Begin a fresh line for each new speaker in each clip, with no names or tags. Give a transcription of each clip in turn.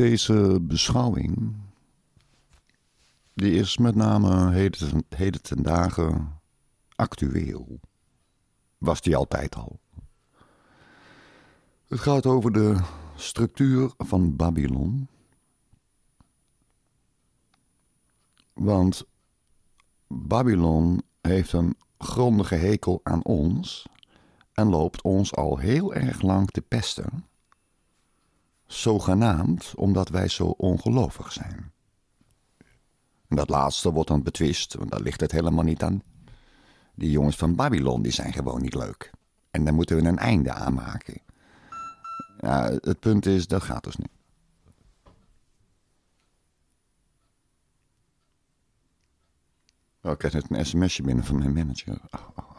Deze beschouwing die is met name heden, heden ten dagen actueel. Was die altijd al. Het gaat over de structuur van Babylon. Want Babylon heeft een grondige hekel aan ons en loopt ons al heel erg lang te pesten zogenaamd omdat wij zo ongelovig zijn. En dat laatste wordt dan betwist, want daar ligt het helemaal niet aan. Die jongens van Babylon die zijn gewoon niet leuk. En daar moeten we een einde aan maken. het punt is, dat gaat dus niet. Oh, ik krijg net een sms'je binnen van mijn manager. oh. oh, oh.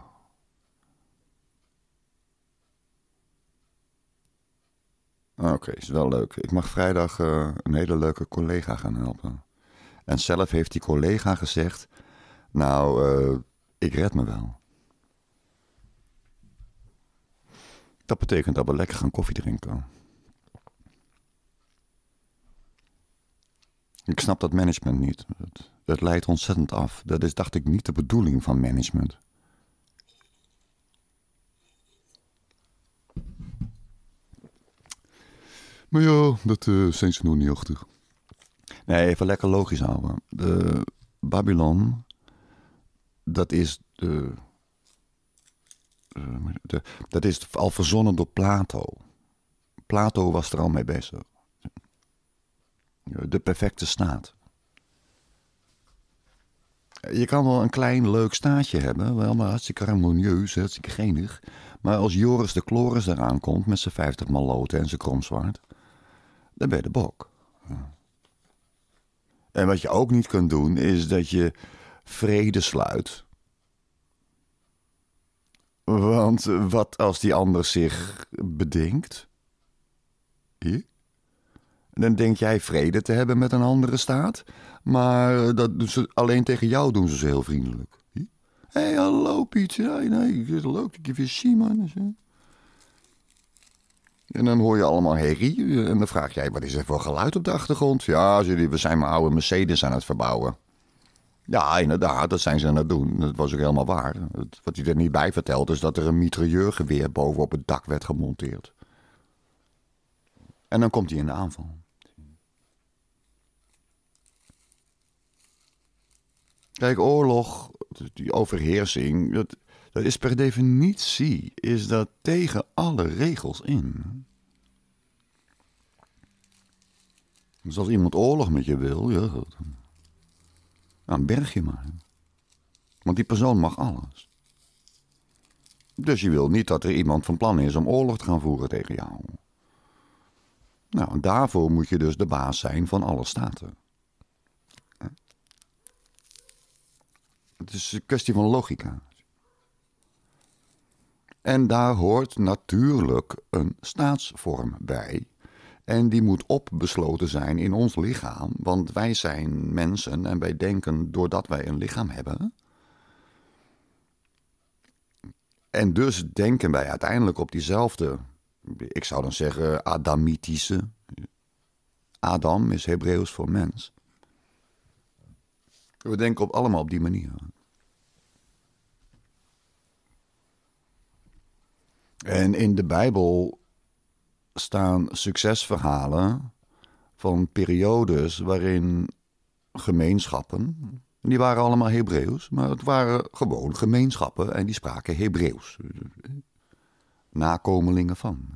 Ah, oké, is wel leuk. Ik mag vrijdag eh, een hele leuke collega gaan helpen. En zelf heeft die collega gezegd: Nou, eh, ik red me wel. Dat betekent dat we lekker gaan koffie drinken. Ik snap dat management niet. Het, dat leidt ontzettend af. Dat is, dacht ik, niet de bedoeling van management. Maar ja, dat eh, zijn ze nog niet achter. Nee, even lekker logisch houden. De Babylon, dat is eh, de, dat is al verzonnen door Plato. Plato was er al mee bezig. De perfecte staat. Je kan wel een klein leuk staatje hebben, wel maar hartstikke harmonieus, hartstikke genig. Maar als Joris de Kloris eraan komt met zijn 50 maloten en zijn kromzwaard dan ben je de bok. En wat je ook niet kunt doen, is dat je vrede sluit. Want wat als die ander zich bedenkt? Dan denk jij vrede te hebben met een andere staat, maar dat doen ze, alleen tegen jou doen ze ze heel vriendelijk. Hé, hey, hallo Pietje, nee, het loopt, ik geef je zien, man. En dan hoor je allemaal herrie. Eh, en dan vraag jij, wat is er voor geluid op de achtergrond? Ja, jullie, we zijn mijn oude Mercedes aan het verbouwen. Ja, inderdaad, dat zijn ze aan het doen. Dat was ook helemaal waar. Wat hij er niet bij vertelt is dat er een mitrailleurgeweer bovenop het dak werd gemonteerd. En dan komt hij in de aanval. Kijk, oorlog, die overheersing, dat dat is per definitie is dat tegen alle regels in. Dus als iemand oorlog met je wil, ja, dan berg je maar. Want die persoon mag alles. Dus je wil niet dat er iemand van plan is om oorlog te gaan voeren tegen jou. Nou, daarvoor moet je dus de baas zijn van alle staten. Het is een kwestie van logica. En daar hoort natuurlijk een staatsvorm bij. En die moet opbesloten zijn in ons lichaam, want wij zijn mensen en wij denken doordat wij een lichaam hebben. En dus denken wij uiteindelijk op diezelfde, ik zou dan zeggen, Adamitische. Adam is Hebreeuws voor mens. We denken op allemaal op die manier. En in de Bijbel staan succesverhalen van periodes waarin gemeenschappen, die waren allemaal Hebreeuws, maar het waren gewoon gemeenschappen en die spraken Hebreeuws. Nakomelingen van.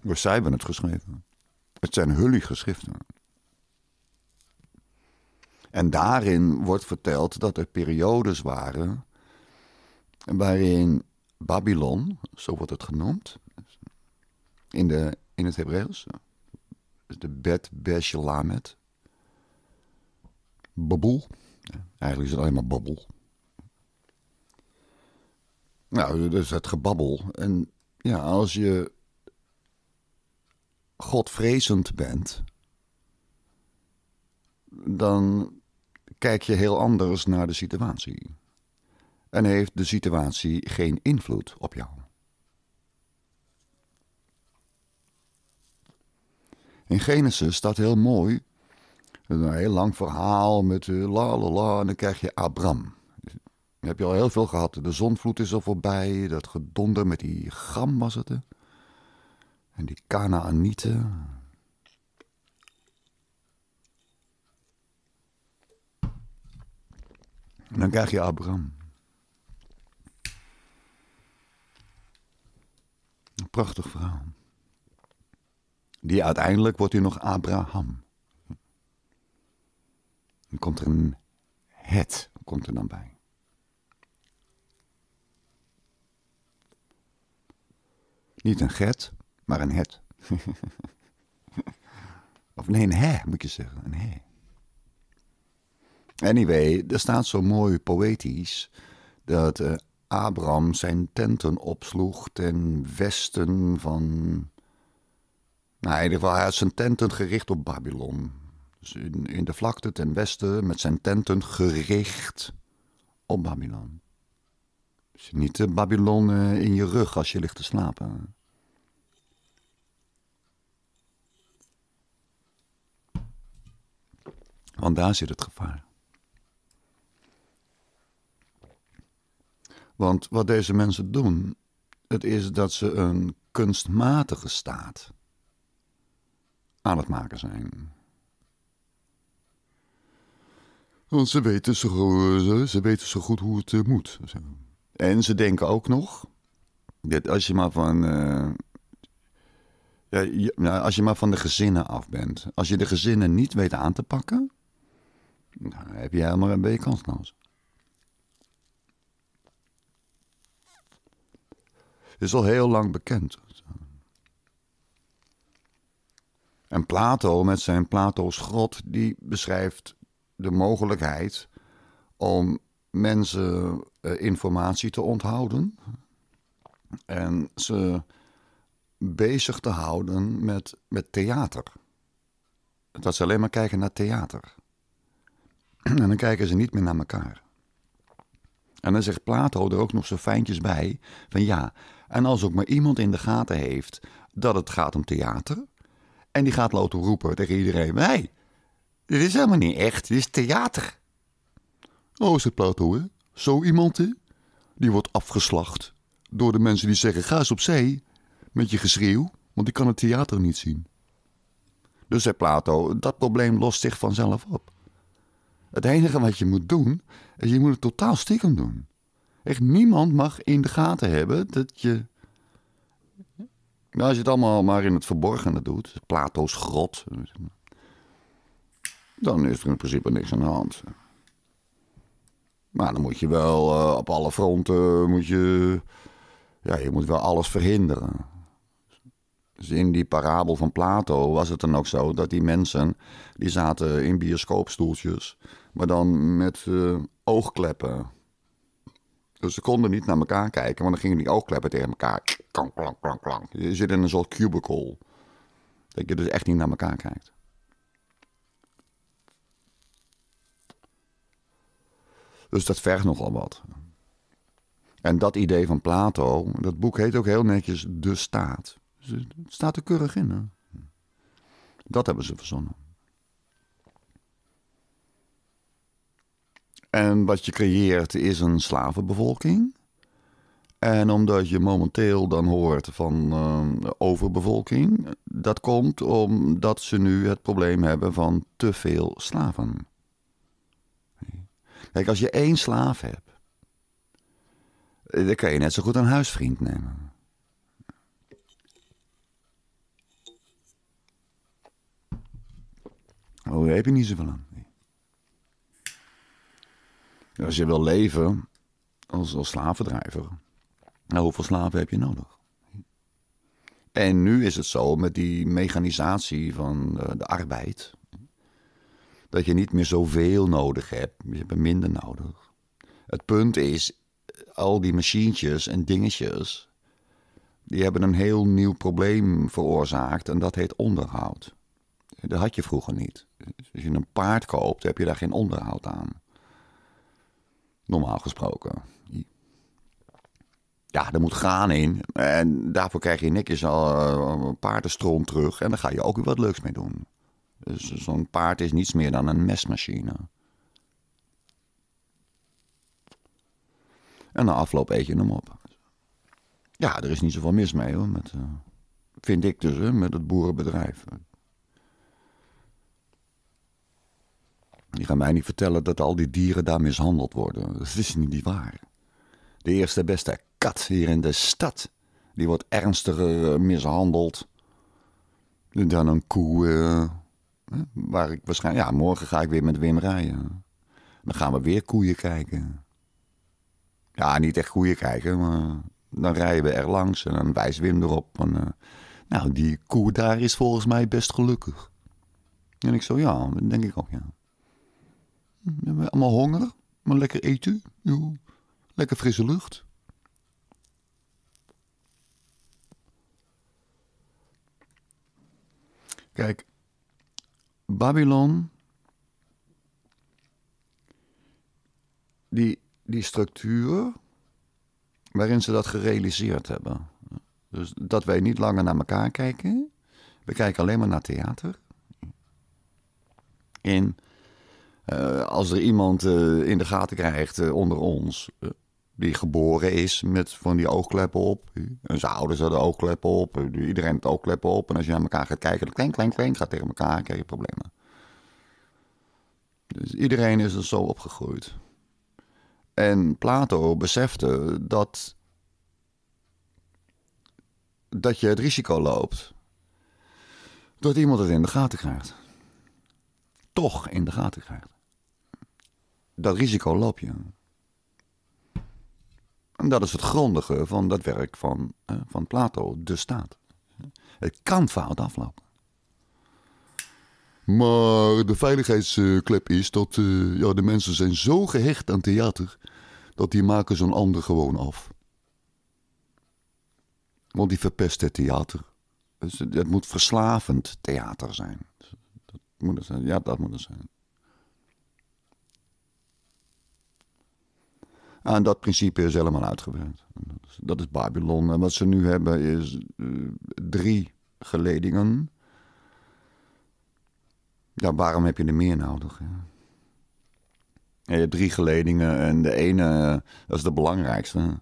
Dus zij hebben het geschreven. Het zijn hully geschriften. En daarin wordt verteld dat er periodes waren waarin Babylon, zo wordt het genoemd, in, de, in het Hebreeuws, de Bet Beshelamet, babbel, eigenlijk is het alleen maar babbel. Nou, dus het gebabbel. En ja, als je godvrezend bent, dan kijk je heel anders naar de situatie. En heeft de situatie geen invloed op jou. In Genesis staat heel mooi, een heel lang verhaal met eh, la la la, en dan krijg je Abram. Dan heb je al heel veel gehad. De zonvloed is al voorbij, dat gedonder met die gam was het. En die Canaanieten, En dan krijg je Abraham. Een prachtig verhaal. Die uiteindelijk wordt u nog Abraham. Dan komt er een het, komt er dan bij. Niet een get, maar een het. of nee, een he, moet je zeggen. Een he. Anyway, er staat zo mooi poëtisch dat eh, Abraham zijn tenten opsloeg ten westen van. Nou, in ieder geval, hij had zijn tenten gericht op Babylon. Dus in, de vlakte ten westen met zijn tenten gericht op Babylon. Dus niet de Babylon eh, in je rug als je ligt te slapen. Want daar zit het gevaar. Want wat deze mensen doen, het is dat ze een kunstmatige staat aan het maken zijn. Want ze weten zo, ze weten zo goed hoe het eh, moet. En ze denken ook nog dat als je maar van. Eh, ja, nou, als je maar van de gezinnen af bent. Als je de gezinnen niet weet aan te pakken. dan heb je helemaal een beetje kansloos. is al heel lang bekend. En Plato met zijn Plato's grot, die beschrijft de mogelijkheid om mensen eh, informatie te onthouden en ze bezig te houden met, met theater. Dat ze alleen maar kijken naar theater. En dan kijken ze niet meer naar elkaar. En dan zegt Plato er ook nog zo fijntjes bij: van ja, en als ook maar iemand in de gaten heeft dat het gaat om theater. En die gaat lopen roepen tegen iedereen: "Hé, dit is helemaal niet echt, dit is theater. Oh, is het Plato, hè? Zo iemand, hè? Die wordt afgeslacht door de mensen die zeggen: ga eens op zee met je geschreeuw, want die kan het theater niet zien. Dus zei Plato: dat probleem lost zich vanzelf op. Het enige wat je moet doen, is je moet het totaal stiekem doen. Echt niemand mag in de gaten hebben dat je. Nou, als je het allemaal maar in het verborgene doet, Plato's grot, dan is er in principe niks aan de hand. Maar dan moet je wel eh, op alle fronten, moet je, ja, je moet wel alles verhinderen. Dus in die parabel van Plato was het dan ook zo dat die mensen, die zaten in bioscoopstoeltjes, maar dan met eh, oogkleppen dus ze konden niet naar elkaar kijken, want dan gingen die oogkleppen tegen elkaar. Klank, klank, klank, klank. Je zit in een soort cubicle. Dat je dus echt niet naar elkaar kijkt. Dus dat vergt nogal wat. En dat idee van Plato, dat boek heet ook heel netjes De Staat. het staat er keurig in. Hè? Dat hebben ze verzonnen. En wat je creëert is een slavenbevolking. En omdat je momenteel dan hoort van eh, overbevolking, dat komt omdat ze nu het probleem hebben van te veel slaven. Kijk, als je één slaaf hebt, dan kan je net zo goed een huisvriend nemen. Oh, heb je niet zoveel aan. Als je wil leven als, als slavendrijver, nou, hoeveel slaven heb je nodig? En nu is het zo met die mechanisatie van de, eh, de arbeid. Dat je niet meer zoveel nodig hebt. Je hebt minder nodig. Het punt is, al die machientjes en dingetjes. Die hebben een heel nieuw probleem veroorzaakt. En dat heet onderhoud. Dat had je vroeger niet. als je een paard koopt, heb je daar geen onderhoud aan. Normaal gesproken. Ja, er moet gaan in. En daarvoor krijg je netjes al eh, paardenstroom terug. En dan ga je ook weer wat leuks mee doen. Dus zo'n paard is niets meer dan een mesmachine. En na afloop eet je hem op. Ja, er is niet zoveel mis mee hoor. Met, eh, vind ik dus, hè, met het boerenbedrijf. Die gaan mij niet vertellen dat al die dieren daar mishandeld worden. Dat is niet waar. De eerste beste kat hier in de stad, die wordt ernstiger eh, mishandeld dan een koe. Eh, waar ik waarschijnlijk, ja, morgen ga ik weer met Wim rijden. Dan gaan we weer koeien kijken. Ja, niet echt koeien kijken, maar dan rijden we er langs en dan wijst Wim erop. Eh, nou, die koe daar is volgens mij best gelukkig. En ik zo, ja, dat denk ik ook, ja we hebben Allemaal honger, maar lekker eten. Jo. Lekker frisse lucht. Kijk, Babylon, die, die structuur waarin ze dat gerealiseerd hebben. Dus dat wij niet langer naar elkaar kijken, we kijken alleen maar naar theater. In eh, als er iemand eh, in de gaten krijgt eh, onder ons, die geboren is met van die oogkleppen op. En zijn ouders hadden oogkleppen op, iedereen heeft oogkleppen op. En als je naar elkaar gaat kijken, klein, klein, klein, gaat tegen elkaar, krijg je problemen. Dus iedereen is er zo opgegroeid. En Plato besefte dat, dat je het risico loopt dat iemand het in de gaten krijgt toch in de gaten krijgt dat risico loop je. En dat is het grondige van dat werk van, eh, van Plato, de staat. Het kan fout aflopen. Maar de veiligheidsklep is dat eh, ja, de mensen zijn zo gehecht aan theater... dat die maken zo'n ander gewoon af. Want die verpest het theater. Dus het moet verslavend theater zijn. Dat moet zijn. Ja, dat moet het zijn. Aan dat principe is helemaal uitgewerkt. Dat is Babylon. En wat ze nu hebben is eh, drie geledingen. Ja, waarom heb je er meer nodig? je hebt drie geledingen en de ene, eh, dat is de belangrijkste.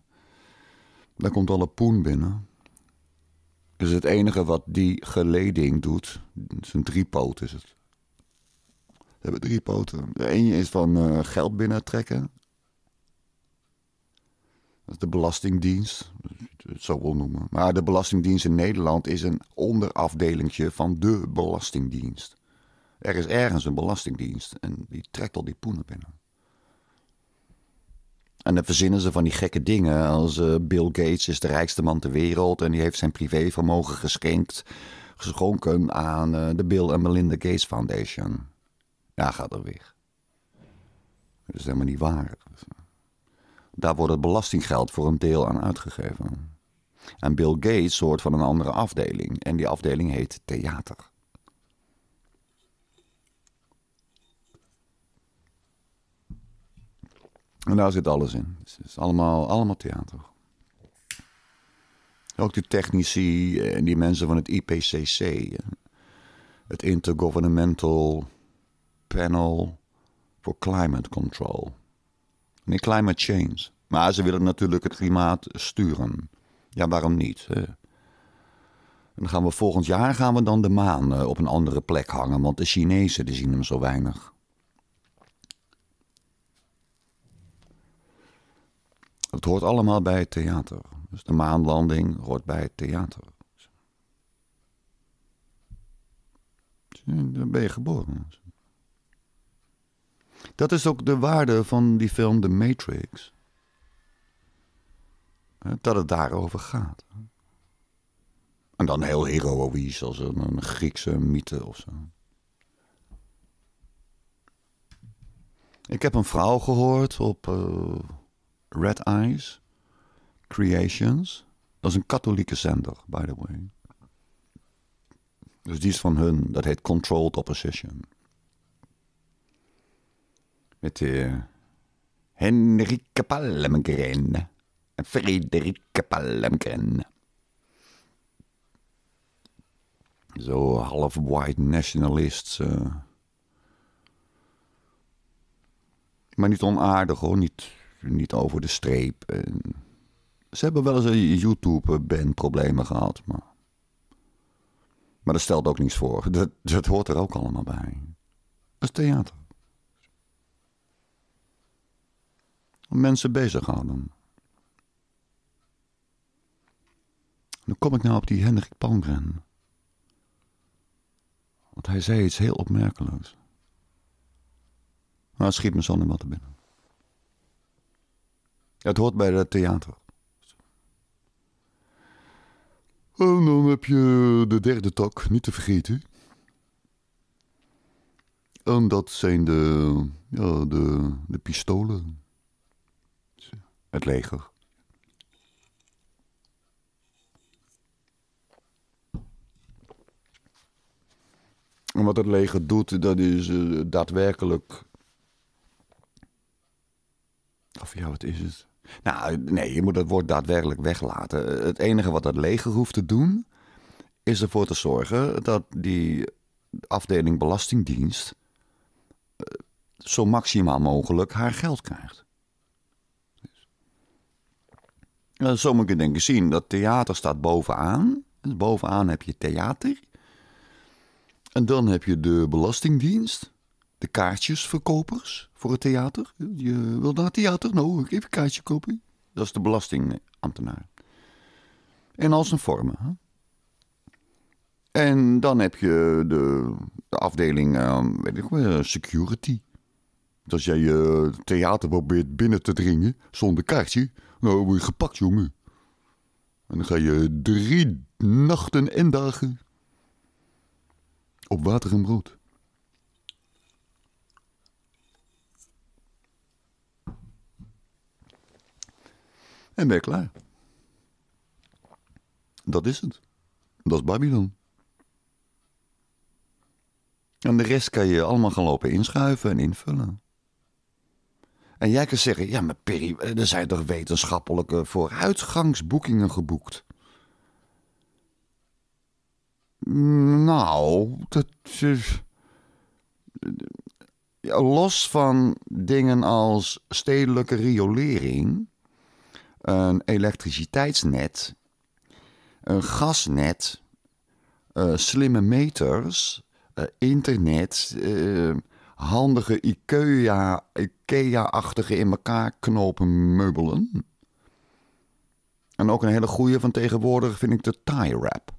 Daar komt alle poen binnen. Dus het enige wat die geleding doet, zijn driepoot is het. Ze hebben drie poten. De ene is van uh, geld binnentrekken. Dat de Belastingdienst, het zo wil noemen. Maar de Belastingdienst in Nederland is een onderafdelingtje van de Belastingdienst. Er is ergens een Belastingdienst en die trekt al die poenen binnen. En dan verzinnen ze van die gekke dingen als eh, Bill Gates is de rijkste man ter wereld en die heeft zijn privévermogen geschenkt, geschonken aan eh, de Bill en Melinda Gates Foundation. Ja, gaat er weer. Dat is helemaal niet waar. Daar wordt het belastinggeld voor een deel aan uitgegeven. En Bill Gates hoort van een andere afdeling. En die afdeling heet theater. En daar zit alles in. het is allemaal, allemaal theater. Ook die technici en die mensen van het IPCC. Het Intergovernmental Panel for Climate Control. Nee, climate change. Maar ze willen natuurlijk het klimaat sturen. Ja, waarom niet? Dan gaan we volgend jaar gaan we dan de maan eh, op een andere plek hangen, want de Chinezen die zien hem zo weinig. Het hoort allemaal bij het theater. Dus de maanlanding hoort bij het theater. Dan ben je geboren. Dat is ook de waarde van die film The Matrix. Dat het daarover gaat. En dan heel heroïs als een Griekse mythe of zo. Ik heb een vrouw gehoord op eh, Red Eyes Creations. Dat is een katholieke zender, by the way. Dus die is van hun. Dat heet Controlled Opposition. Met uh, Henrike Palmgren en Frederike Palmgren. Zo half white nationalists. Eh. Maar niet onaardig hoor, niet, niet over de streep. ze hebben wel eens een YouTube-band problemen gehad, maar... Maar dat stelt ook niets voor. Dat, dat hoort er ook allemaal bij. Dat is theater. mensen bezighouden. Dan kom ik nou op die Hendrik Palmgren. Want hij zei iets heel opmerkelijks. Nou, schiet me zonder wat er binnen. Het hoort bij het theater. En oh, nou dan heb je de derde tak, niet te vergeten. En dat zijn de, ja, de, de pistolen het leger. En wat het leger doet, dat is eh, daadwerkelijk. Of ja, wat is het? Nou, nee, je moet het woord daadwerkelijk weglaten. Het enige wat het leger hoeft te doen, is ervoor te zorgen dat die afdeling Belastingdienst eh, zo maximaal mogelijk haar geld krijgt zo moet je denken zien. Dat theater staat bovenaan. bovenaan heb je theater. En dan heb je de belastingdienst. De kaartjesverkopers voor het theater. Je wil naar theater? Nou, ik even een kaartje kopen. Dat is de belastingambtenaar. En als een vormen. Hè? En dan heb je de, afdeling, ehm, weet ik wel, security. als jij je theater probeert binnen te dringen zonder kaartje, nou, word je gepakt, jongen. En dan ga je drie nachten en dagen op water en brood. En ben je klaar. Dat is het. Dat is Babylon. En de rest kan je allemaal gaan lopen inschuiven en invullen. En jij kan zeggen, ja maar Perry, eh, er zijn toch wetenschappelijke vooruitgangsboekingen geboekt? Nou, dat is... Ja, los van dingen als stedelijke riolering, een elektriciteitsnet, een gasnet, eh, slimme meters, eh, internet, handige IKEA, IKEA-achtige in elkaar knopen meubelen. En ook een hele goede van tegenwoordig vind ik de tie wrap.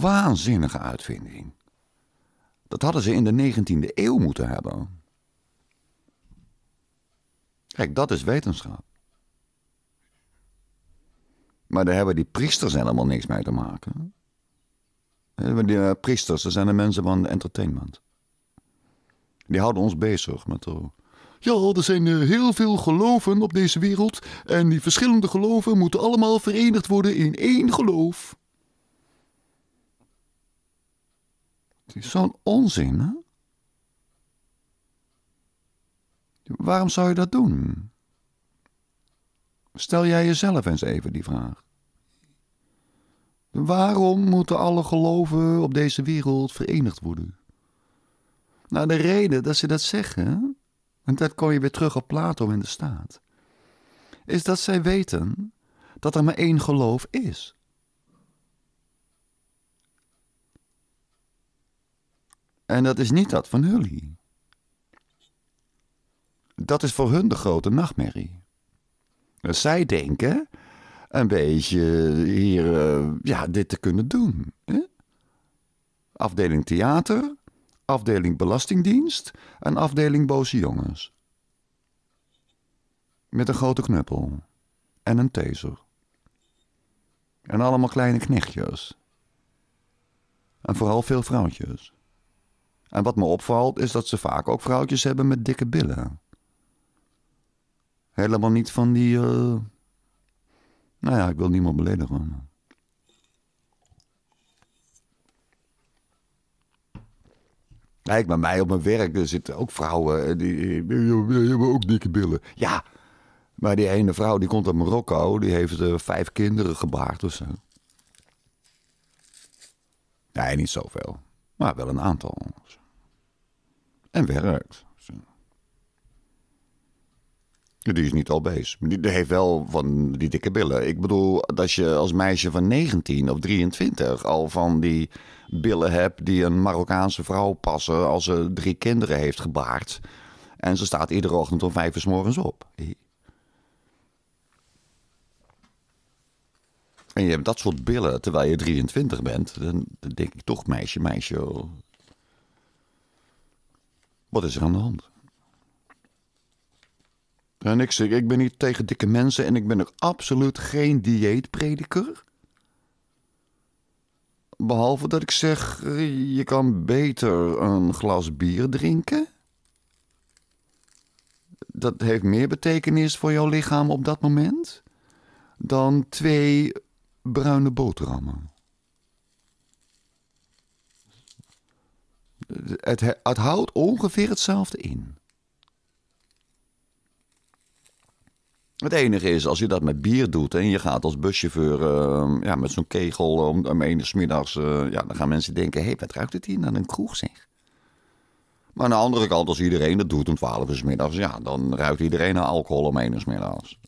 Waanzinnige uitvinding. Dat hadden ze in de 19e eeuw moeten hebben. Kijk, dat is wetenschap. Maar daar hebben die priesters helemaal niks mee te maken. Eh, die eh, priesters, ze zijn de mensen van entertainment. Die houden ons bezig met... zo. Eh, ja, er zijn eh, heel veel geloven op deze wereld. En die verschillende geloven moeten allemaal verenigd worden in één geloof. Het is zo'n onzin, hè? Waarom zou je dat doen? Stel jij jezelf eens even die vraag. Waarom moeten alle geloven op deze wereld verenigd worden? Nou, de reden dat ze dat zeggen, en dat kom je weer terug op Plato in de staat, is dat zij weten dat er maar één geloof is. En dat is niet dat van jullie. Dat is voor hun de grote nachtmerrie. Dus zij denken een beetje hier, eh, ja, dit te kunnen doen. Hè? Afdeling theater, afdeling Belastingdienst en afdeling Boze Jongens. Met een grote knuppel en een taser. En allemaal kleine knechtjes. En vooral veel vrouwtjes. En wat me opvalt is dat ze vaak ook vrouwtjes hebben met dikke billen. Helemaal niet van die. Eh, nou ja, ik wil niemand beledigen. Kijk, bij mij op mijn werk er zitten ook vrouwen eh, die, die eh, hebben ook dikke billen. Ja, maar die ene vrouw die komt uit Marokko, die heeft eh, vijf kinderen gebaard of zo. Nee, niet zoveel, maar wel een aantal. En werkt. Die is niet al albees. Die heeft wel van die dikke billen. Ik bedoel, als je als meisje van 19 of 23 al van die billen hebt die een Marokkaanse vrouw passen als ze drie kinderen heeft gebaard. En ze staat iedere ochtend om vijf uur s morgens op. En je hebt dat soort billen terwijl je 23 bent. Dan denk ik toch, meisje, meisje. Wat is er aan de hand? En ik zeg, ik ben niet tegen dikke mensen en ik ben er absoluut geen dieetprediker. Behalve dat ik zeg, eh, je kan beter een glas bier drinken. Dat heeft meer betekenis voor jouw lichaam op dat moment dan twee bruine boterhammen. Het, het houdt ongeveer hetzelfde in. Het enige is, als je dat met bier doet en je gaat als buschauffeur ehm, ja, met zo'n kegel om, om smiddags. middags, uh, eh, ja, dan gaan mensen denken, hé, hey, wat ruikt het hier naar een kroeg zeg? Maar aan de andere kant, als iedereen dat doet om twaalf uur s middags, ja, dan ruikt iedereen naar alcohol om ene uur s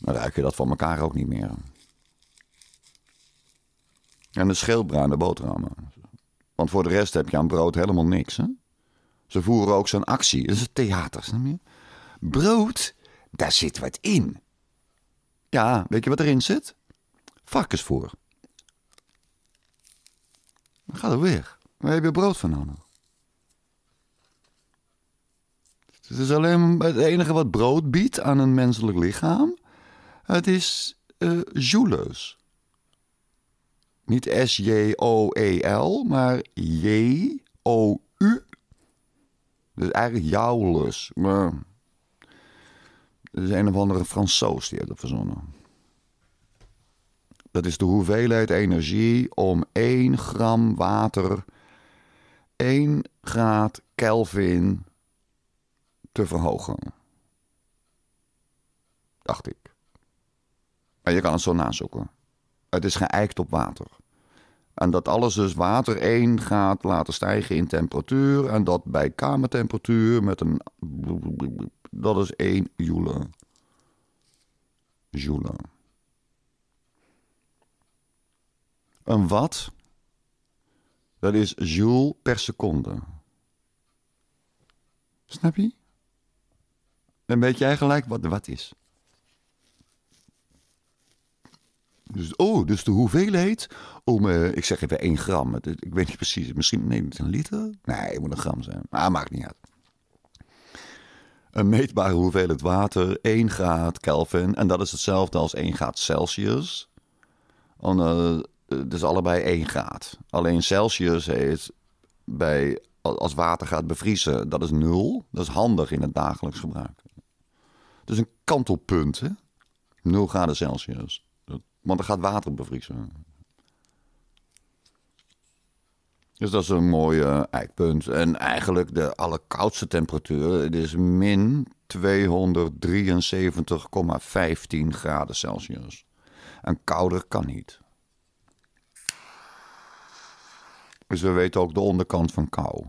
Dan ruik je dat van elkaar ook niet meer. En een scheelbruine boterhammen. Want voor de rest heb je aan brood helemaal niks. Hè? Ze voeren ook zo'n actie. Dat is het theater, Brood daar zit wat in. Ja, weet je wat erin zit? voor. Dan gaat er weer. Waar heb je brood van nou Het is alleen het enige wat brood biedt aan een menselijk lichaam. Het is uh, eh, lus. Niet S-J-O-E-L, maar J-O-U. is dus eigenlijk jouwlus. Maar is een of andere Fransoos die heeft dat verzonnen. Dat is de hoeveelheid energie om 1 gram water 1 graad Kelvin te verhogen. Dacht ik. Maar je kan het zo nazoeken. Het is geëikt op water. En dat alles dus water 1 gaat laten stijgen in temperatuur. En dat bij kamertemperatuur met een dat is 1 joule. Joule. Een watt, dat is joule per seconde. Snap je? Dan weet jij gelijk wat de watt is. Dus, oh, dus de hoeveelheid om, uh, ik zeg even 1 gram. ik weet niet precies, misschien neemt het een liter? Nee, het moet een gram zijn. Maar ah, maakt niet uit een meetbare hoeveelheid water, 1 graad Kelvin. En dat is hetzelfde als 1 graad Celsius. En, uh, oh, nou, eh, dus allebei 1 graad. Alleen Celsius heeft bij, als water gaat bevriezen, dat is nul. Dat is handig in het dagelijks gebruik. is dus een kantelpunt, hè? 0 graden Celsius. Want dan gaat water bevriezen. Dus dat is een mooi eh, eikpunt. En eigenlijk de allerkoudste temperatuur, het is min 273,15 graden Celsius. En kouder kan niet. Dus we weten ook de onderkant van kou.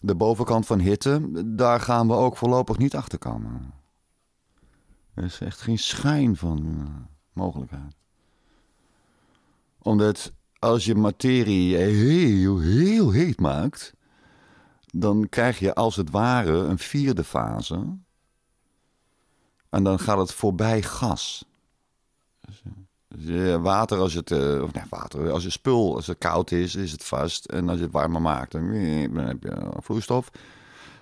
De bovenkant van hitte, daar gaan we ook voorlopig niet achter komen. Er is echt geen schijn van eh, mogelijkheid omdat als je materie heel, heel heet maakt, dan krijg je als het ware een vierde fase. En dan gaat het voorbij gas. Dus, eh, water als het, eh, of water, als je spul, als het koud is, is het vast. En als je het warmer maakt, eh, dan heb je vloeistof.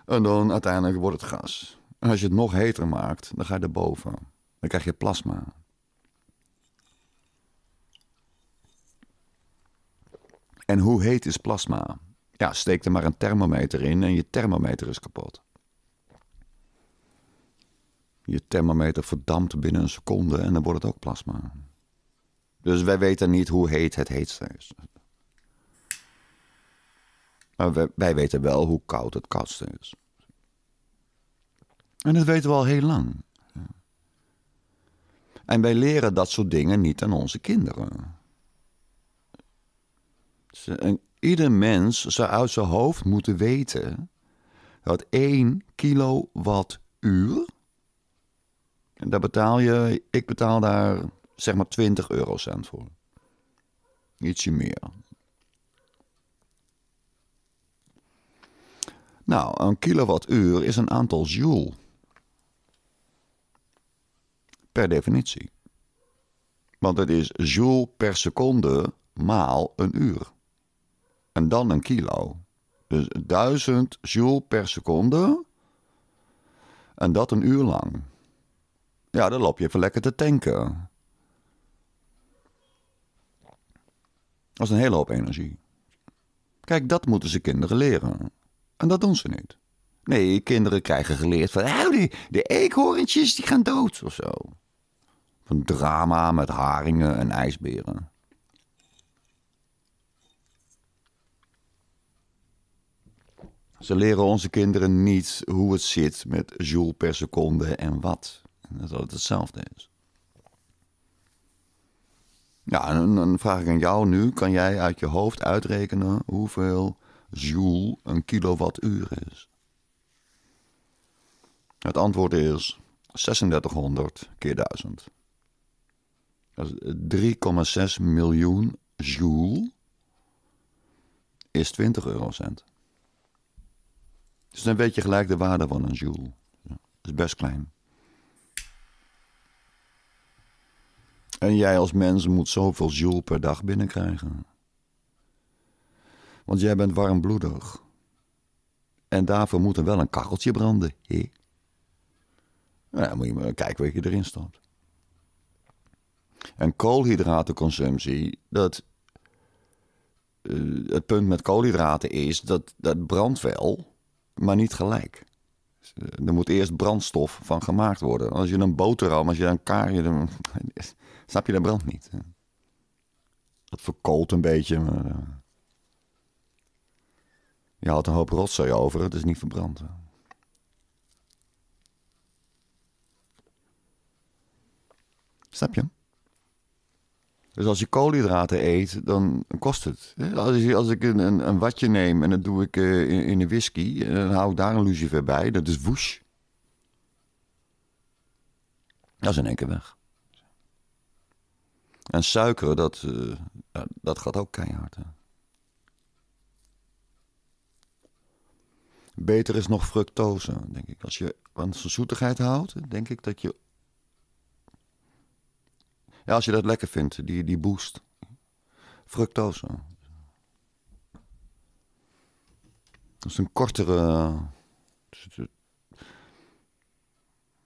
En dan uiteindelijk wordt het gas. En als je het nog heter maakt, dan ga je erboven. Dan krijg je plasma. En hoe heet is plasma? Ja, steek er maar een thermometer in en je thermometer is kapot. Je thermometer verdampt binnen een seconde en dan wordt het ook plasma. Dus wij weten niet hoe heet het heetste is. Maar wij, wij weten wel hoe koud het koudste is. En dat weten we al heel lang. En wij leren dat soort dingen niet aan onze kinderen. En ieder mens zou uit zijn hoofd moeten weten dat 1 kilowattuur, en daar betaal je, ik betaal daar zeg maar 20 eurocent voor. Ietsje meer. Nou, een kilowattuur is een aantal joule. Per definitie. Want het is joule per seconde maal een uur en dan een kilo. Dus 1000 joule per seconde. En dat een uur lang. Ja, dan loop je even lekker te tanken. Dat is een hele hoop energie. Kijk, dat moeten ze kinderen leren. En dat doen ze niet. Nee, kinderen krijgen geleerd van... Oh, die, de eekhoorntjes die gaan dood of zo. Van drama met haringen en ijsberen. Ze leren onze kinderen niet hoe het zit met joule per seconde en wat. Dat het hetzelfde is. Ja, en dan vraag ik aan jou nu: kan jij uit je hoofd uitrekenen hoeveel joule een kilowattuur is? Het antwoord is 3600 keer 1000. Dat is 3,6 miljoen joule is 20 eurocent. Dus dan weet je gelijk de waarde van een joule. dat is best klein. En jij als mens moet zoveel joule per dag binnenkrijgen. Want jij bent warmbloedig. En daarvoor moet er wel een kacheltje branden. He? Nou, dan moet je maar kijken wat je erin stapt. En koolhydratenconsumptie, dat, eh, het punt met koolhydraten is dat dat brandt wel maar niet gelijk. Eh, er moet eerst brandstof van gemaakt worden. Als je een boterham, als je een kaarje... Dan, snap je, dat brand niet. Dat verkoolt een beetje. Eh, je had een hoop rotzooi over, het is niet verbrand. Snap je? Dus als je koolhydraten eet, dan kost het. Als, als ik een, een, watje neem en dat doe ik eh, in, in een whisky, en eh, dan hou ik daar een lucifer bij, dat is woesh. Dat is een één keer weg. En suiker, dat, eh, dat gaat ook keihard. Hè? Beter is nog fructose, denk ik. Als je van zoetigheid houdt, denk ik dat je ja, als je dat lekker vindt, die, die boost. Fructose. Dat is een kortere. Eh,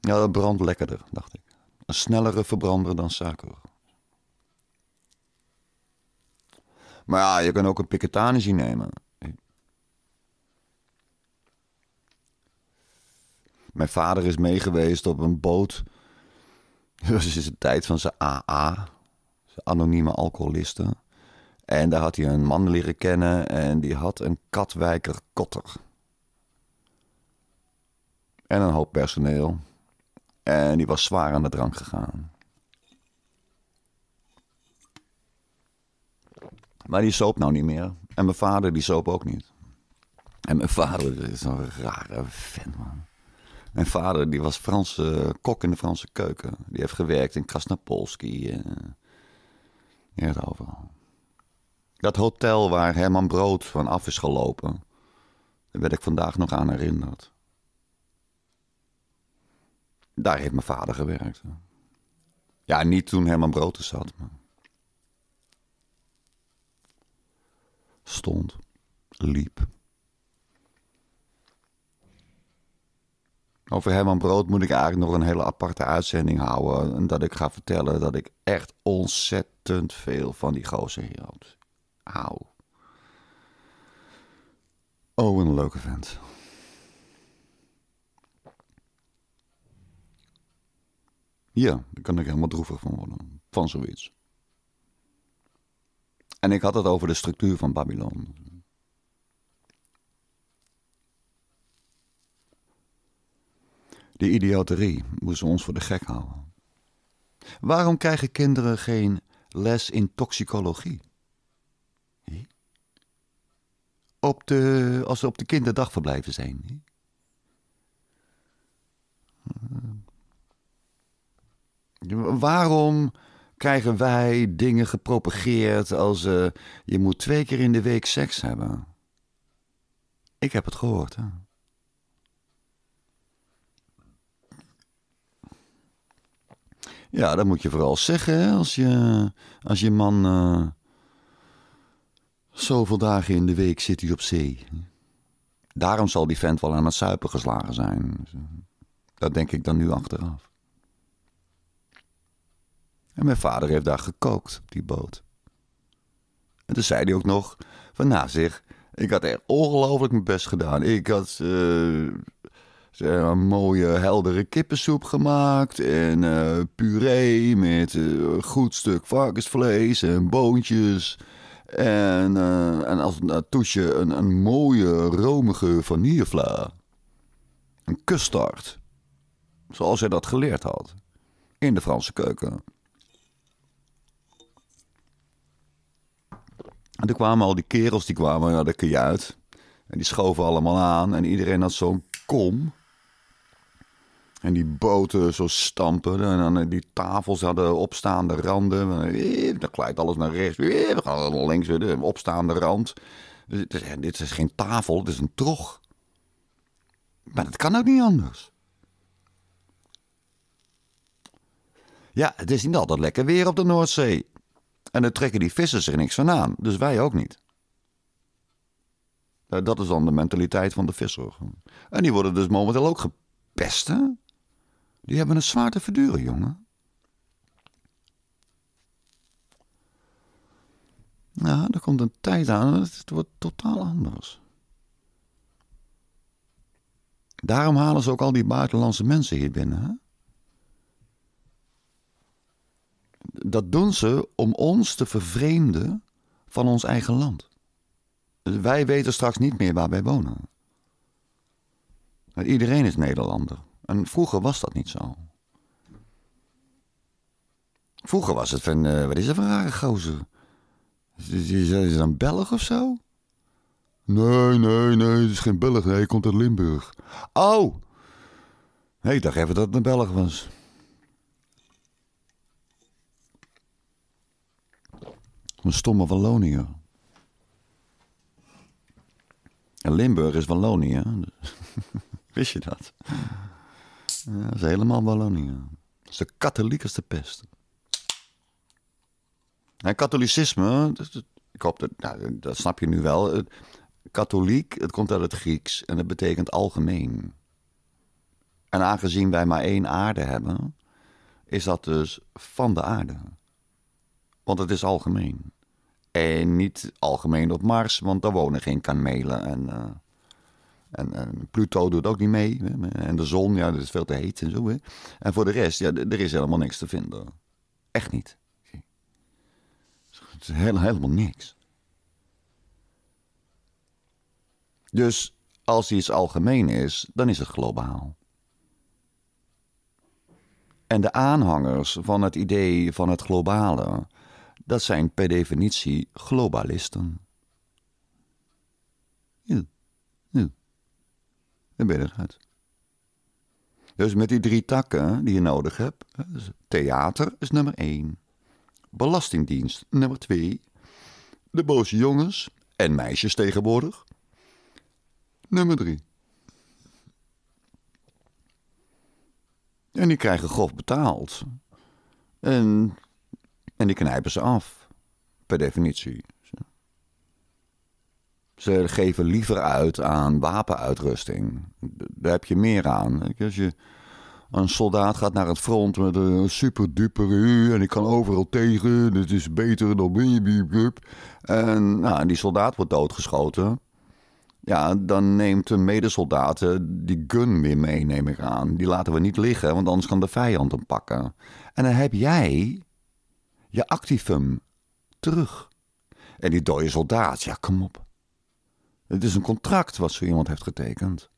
ja, dat brandt lekkerder, dacht ik. Een snellere verbrander dan suiker. Maar ja, je kan ook een piketanisie nemen. Mijn vader is meegeweest op een boot dus is de tijd van zijn AA, zijn anonieme alcoholisten. En daar had hij een man leren kennen en die had een katwijker kotter. En een hoop personeel. En die was zwaar aan de drank gegaan. Maar die soop nou niet meer. En mijn vader die soop ook niet. En mijn vader is een rare vent man. Mijn vader die was Franse eh, kok in de Franse keuken. Die heeft gewerkt in Krasnapolski. Uh, eh, ja, overal. Dat hotel waar Herman Brood van af is gelopen, daar werd ik vandaag nog aan herinnerd. Daar heeft mijn vader gewerkt. Ja, niet toen Herman Brood er zat. Maar... Stond, liep. Over Herman Brood moet ik eigenlijk nog een hele aparte uitzending houden. En dat ik ga vertellen dat ik echt ontzettend veel van die gozer hield. Auw. Oh, een leuke vent. Ja, daar kan ik helemaal droevig van worden. Van zoiets. En ik had het over de structuur van Babylon. De idioterie moest ons voor de gek houden. Waarom krijgen kinderen geen les in toxicologie? Op de, als ze op de kinderdagverblijven zijn. Waarom krijgen wij dingen gepropageerd als eh, je moet twee keer in de week seks hebben? Ik heb het gehoord. Hè? Ja, dat moet je vooral zeggen hè? als je, als je man uh, zoveel dagen in de week zit hij op zee. Daarom zal die vent wel aan het suipen geslagen zijn. Dat denk ik dan nu achteraf. En mijn vader heeft daar gekookt op die boot. En toen zei hij ook nog: van na nou zich... ik had echt ongelooflijk mijn best gedaan. Ik had eh, ze hebben een mooie heldere kippensoep gemaakt. En eh, puree met een eh, goed stuk varkensvlees en boontjes. En, eh, en als een toetje een, een mooie romige vanillevla. Een custard. Zoals hij dat geleerd had. In de Franse keuken. En toen kwamen al die kerels, die kwamen, naar de kun uit. En die schoven allemaal aan. En iedereen had zo'n kom en die boten zo stampen. En dan eh, die tafels hadden opstaande randen. Eh, dan glijdt alles naar rechts. Eh, we gaan naar links. De opstaande rand. Dus dit is geen tafel, het is een trog. Maar dat kan ook niet anders. Ja, het is niet altijd lekker weer op de Noordzee. En dan trekken die vissers er niks van aan. Dus wij ook niet. Nou, dat is dan de mentaliteit van de vissers. En die worden dus momenteel ook gepest, hè? Die hebben een zwaarte verduren, jongen. Ja, er komt een tijd aan het wordt totaal anders. Daarom halen ze ook al die buitenlandse mensen hier binnen. Hè? Dat doen ze om ons te vervreemden van ons eigen land. Wij weten straks niet meer waar wij wonen. iedereen is Nederlander. En vroeger was dat niet zo. Vroeger was het van, eh, wat is dat voor een rare gozer? Is, is, is dan Belg of zo? Nee, nee, nee, het is geen Belg. Nee, hij komt uit Limburg. Oh! Nee, ik dacht even dat het een Belg was. Een stomme Wallonië. En Limburg is Wallonië. Wist je dat? Ja, dat is helemaal Wallonië. Dat is de katholiekste pest. En katholicisme, ik hoop dat, nou, dat snap je nu wel. Katholiek, het komt uit het Grieks en dat betekent algemeen. En aangezien wij maar één aarde hebben, is dat dus van de aarde. Want het is algemeen. En niet algemeen op Mars, want daar wonen geen kamelen en... Eh, en, en, Pluto doet ook niet mee. En de zon, ja, dat is veel te heet en zo. Hè. En voor de rest, ja, er is helemaal niks te vinden. Echt niet. Het is helemaal niks. Dus als iets algemeen is, dan is het globaal. En de aanhangers van het idee van het globale, dat zijn per definitie globalisten. dan ben je Dus met die drie takken die je nodig hebt, dus theater is nummer één, belastingdienst nummer twee, de boze jongens en meisjes tegenwoordig, nummer drie. En die krijgen grof betaald. En, en die knijpen ze af, per definitie. Ze geven liever uit aan wapenuitrusting. Daar heb je meer aan. Als je een soldaat gaat naar het front met een super duper en ik kan overal tegen, dit is beter dan babybup. En nou, die soldaat wordt doodgeschoten. Ja, dan neemt de medesoldaten die gun weer mee, neem ik aan. Die laten we niet liggen, want anders kan de vijand hem pakken. En dan heb jij je activum terug. En die dode soldaat, ja, kom op. Het is een contract wat zo iemand heeft getekend.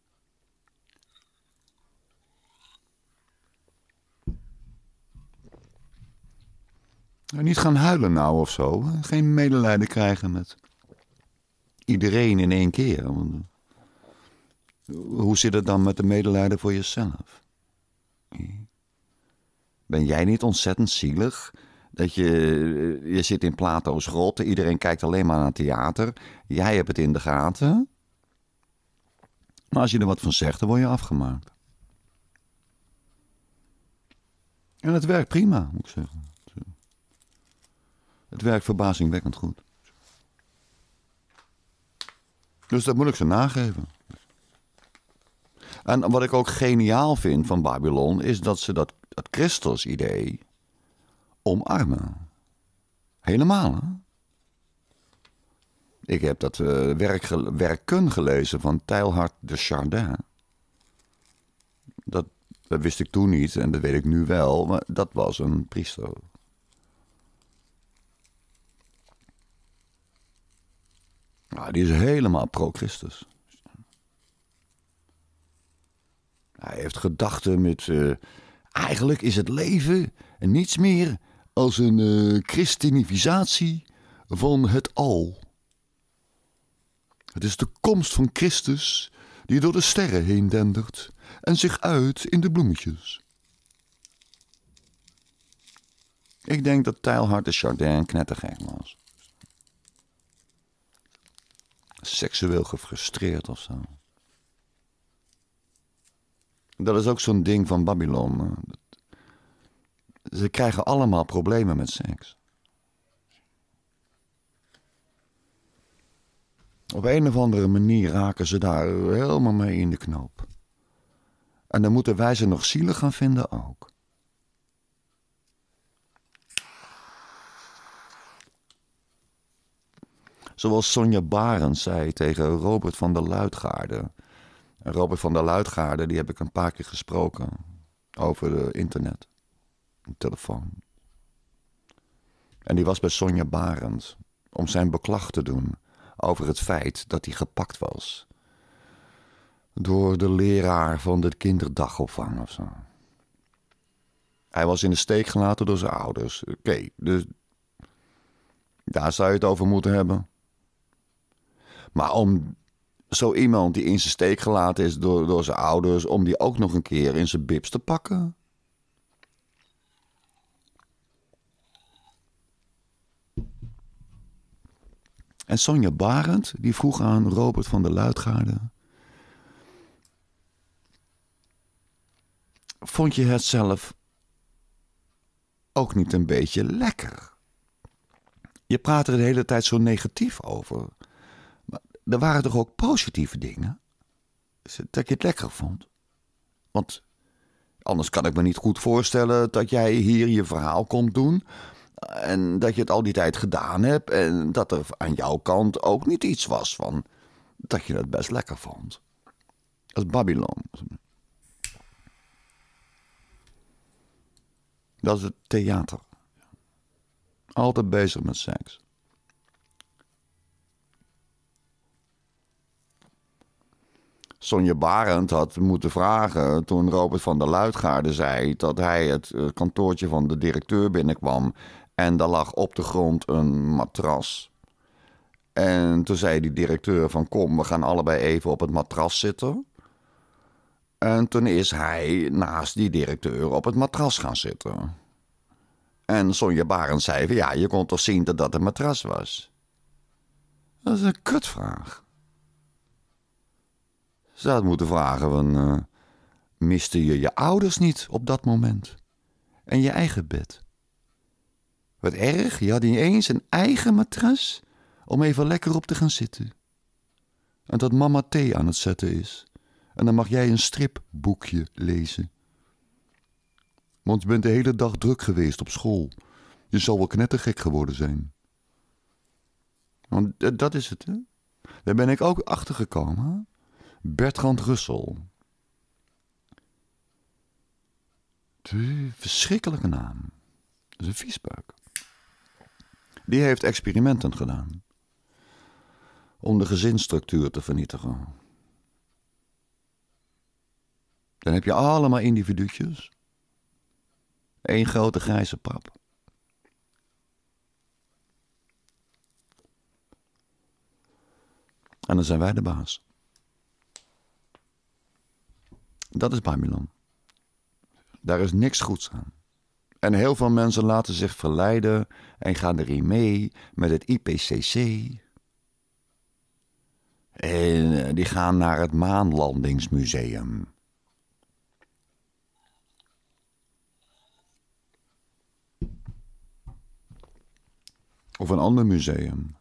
Nou, niet gaan huilen nou of zo. Geen medelijden krijgen met iedereen in één keer. Eh, hoe zit het dan met de medelijden voor jezelf? Hm? Ben jij niet ontzettend zielig dat je, eh, je zit in Plato's grot, iedereen kijkt alleen maar naar theater. Jij hebt het in de gaten. Maar als je er wat van zegt, dan word je afgemaakt. En het werkt prima, moet ik zeggen. Het werkt verbazingwekkend goed. Dus dat moet ik ze nageven. En wat ik ook geniaal vind van Babylon is dat ze dat, dat Christus-idee omarmen. Helemaal, hè? Ik heb dat uh, werk, werken gelezen van Teilhard de Chardin. Dat, wist ik toen niet en dat weet ik nu wel, maar dat was een priester. Nou, die is helemaal pro-Christus. Hij heeft gedachten met. Eh, eigenlijk is het leven en niets meer als een uh, van het al. Het is de komst van Christus die door de sterren heen dendert en zich uit in de bloemetjes. Ik denk dat Teilhard de Chardin knettergek was. Seksueel gefrustreerd of zo. Dat is ook zo'n ding van Babylon. Ze krijgen allemaal problemen met seks. Op een of andere manier raken ze daar helemaal mee in de knoop. En dan moeten wij ze nog zielig gaan vinden ook. Zoals Sonja Barend zei tegen Robert van der Luitgaarde. Robert van der Luitgaarde, die heb ik een paar keer gesproken over het internet een telefoon. En die was bij Sonja Barend om zijn beklag te doen over het feit dat hij gepakt was. Door de leraar van de kinderdagopvang of zo. Hij was in de steek gelaten door zijn ouders. Oké, dus daar zou je het over moeten hebben. Maar om zo iemand die in zijn steek gelaten is door, door zijn ouders, om die ook nog een keer in zijn bibs te pakken. En Sonja Barend, die vroeg aan Robert van der Luitgaarde... Vond je het zelf ook niet een beetje lekker? Je praat er de hele tijd zo negatief over. Maar er waren toch ook positieve dingen? Dat je het lekker vond? Want anders kan ik me niet goed voorstellen dat jij hier je verhaal komt doen en dat je het al die tijd gedaan hebt en dat er aan jouw kant ook niet iets was van dat je het best lekker vond. Dat is Babylon. Dat is het theater. Altijd bezig met seks. Sonja Barend had moeten vragen toen Robert van der Luitgaarde zei dat hij het eh, kantoortje van de directeur binnenkwam en daar lag op de grond een matras. En toen zei die directeur van kom, we gaan allebei even op het matras zitten. En toen is hij naast die directeur op het matras gaan zitten. En Sonja Barend zei van ja, je kon toch zien dat dat een matras was. Dat is een kutvraag. Dus ze had moeten vragen van, eh, miste je je ouders niet op dat moment? En je eigen bed? Wat erg, je had ineens een eigen matras om even lekker op te gaan zitten. En dat mama thee aan het zetten is. En dan mag jij een stripboekje lezen. Want je bent de hele dag druk geweest op school. Je zal wel knettergek geworden zijn. Want eh, dat is het, hè? Daar ben ik ook achter gekomen. Bertrand Russell. De verschrikkelijke naam. Dat is een viesbuik. Die heeft experimenten gedaan. Om de gezinsstructuur te vernietigen. Dan heb je allemaal individuutjes. Eén grote grijze pap. En dan zijn wij de baas. Dat is Babylon. Daar is niks goeds aan. En heel veel mensen laten zich verleiden en gaan erin mee met het IPCC. En eh, die gaan naar het Maanlandingsmuseum. Of een ander museum.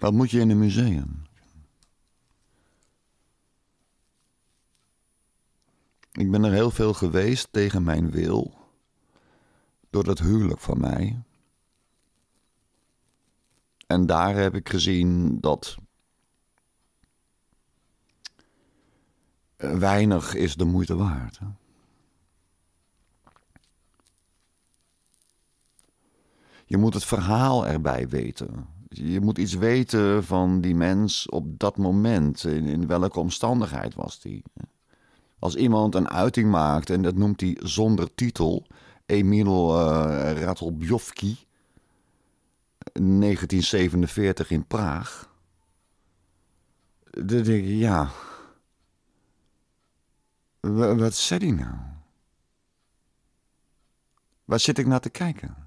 Wat moet je in een museum? Ik ben er heel veel geweest tegen mijn wil. Door dat huwelijk van mij. En daar heb ik gezien dat. Weinig is de moeite waard. Je moet het verhaal erbij weten. Je moet iets weten van die mens op dat moment. In, in welke omstandigheid was die? Als iemand een uiting maakt en dat noemt hij zonder titel, Emil uh, eh, 1947 in Praag. Dan denk ik, ja. wat zei hij nou? Waar zit ik naar te kijken?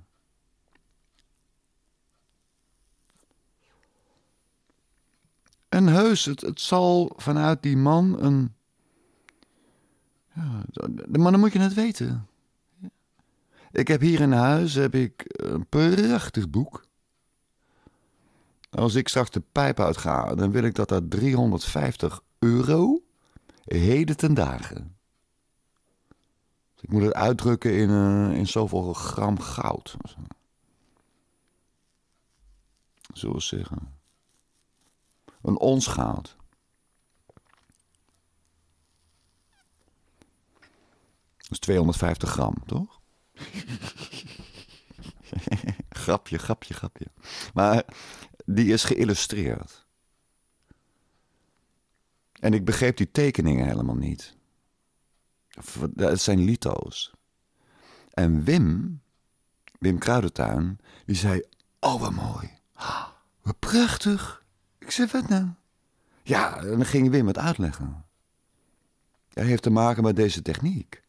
En heus, het, het zal vanuit die man een maar dan moet je het weten. Ik heb hier in huis heb ik een prachtig boek. Als ik straks de pijp uitga, dan wil ik dat dat 350 euro heden ten dagen. Dus ik moet het uitdrukken in, eh, in zoveel gram goud. Zullen we zeggen. Een ons goud. is 250 gram, toch? grapje, grapje, grapje. Maar die is geïllustreerd. En ik begreep die tekeningen helemaal niet. Het zijn lito's. En Wim, Wim Kruidentuin, die zei: Oh, wat mooi. Wat prachtig. Ik zei: Wat nou? Ja, en dan ging Wim het uitleggen. Hij heeft te maken met deze techniek.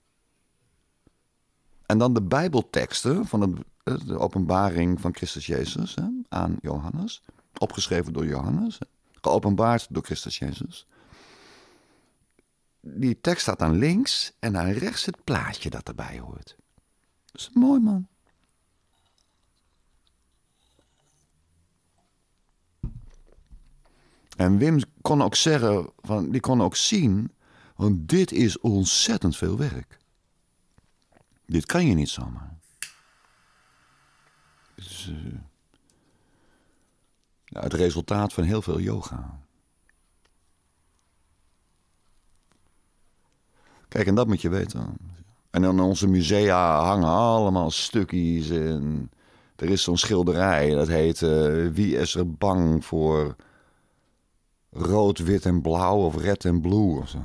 En dan de Bijbelteksten van eh, de openbaring van Christus Jezus hè, aan Johannes. Opgeschreven door Johannes, geopenbaard door Christus Jezus. Die tekst staat aan links en aan rechts het plaatje dat erbij hoort. Dat is mooi, man. En Wim kon ook zeggen, van, die kon ook zien, want dit is ontzettend veel werk. Dit kan je niet zomaar. Het, eh, het resultaat van heel veel yoga. Kijk, en dat moet je weten. En in onze musea hangen allemaal stukjes. En er is zo'n schilderij, dat heet eh, Wie is er bang voor rood, wit en blauw of red en blue of zo.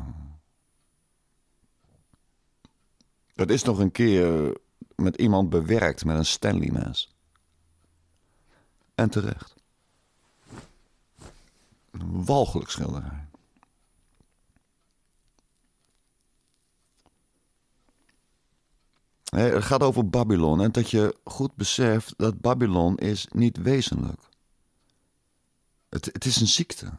Dat is nog een keer met iemand bewerkt met een Stanley-mes. En terecht. Een walgelijk schilderij. Nee, het gaat over Babylon en dat je goed beseft dat Babylon is niet wezenlijk. Het, het is een ziekte.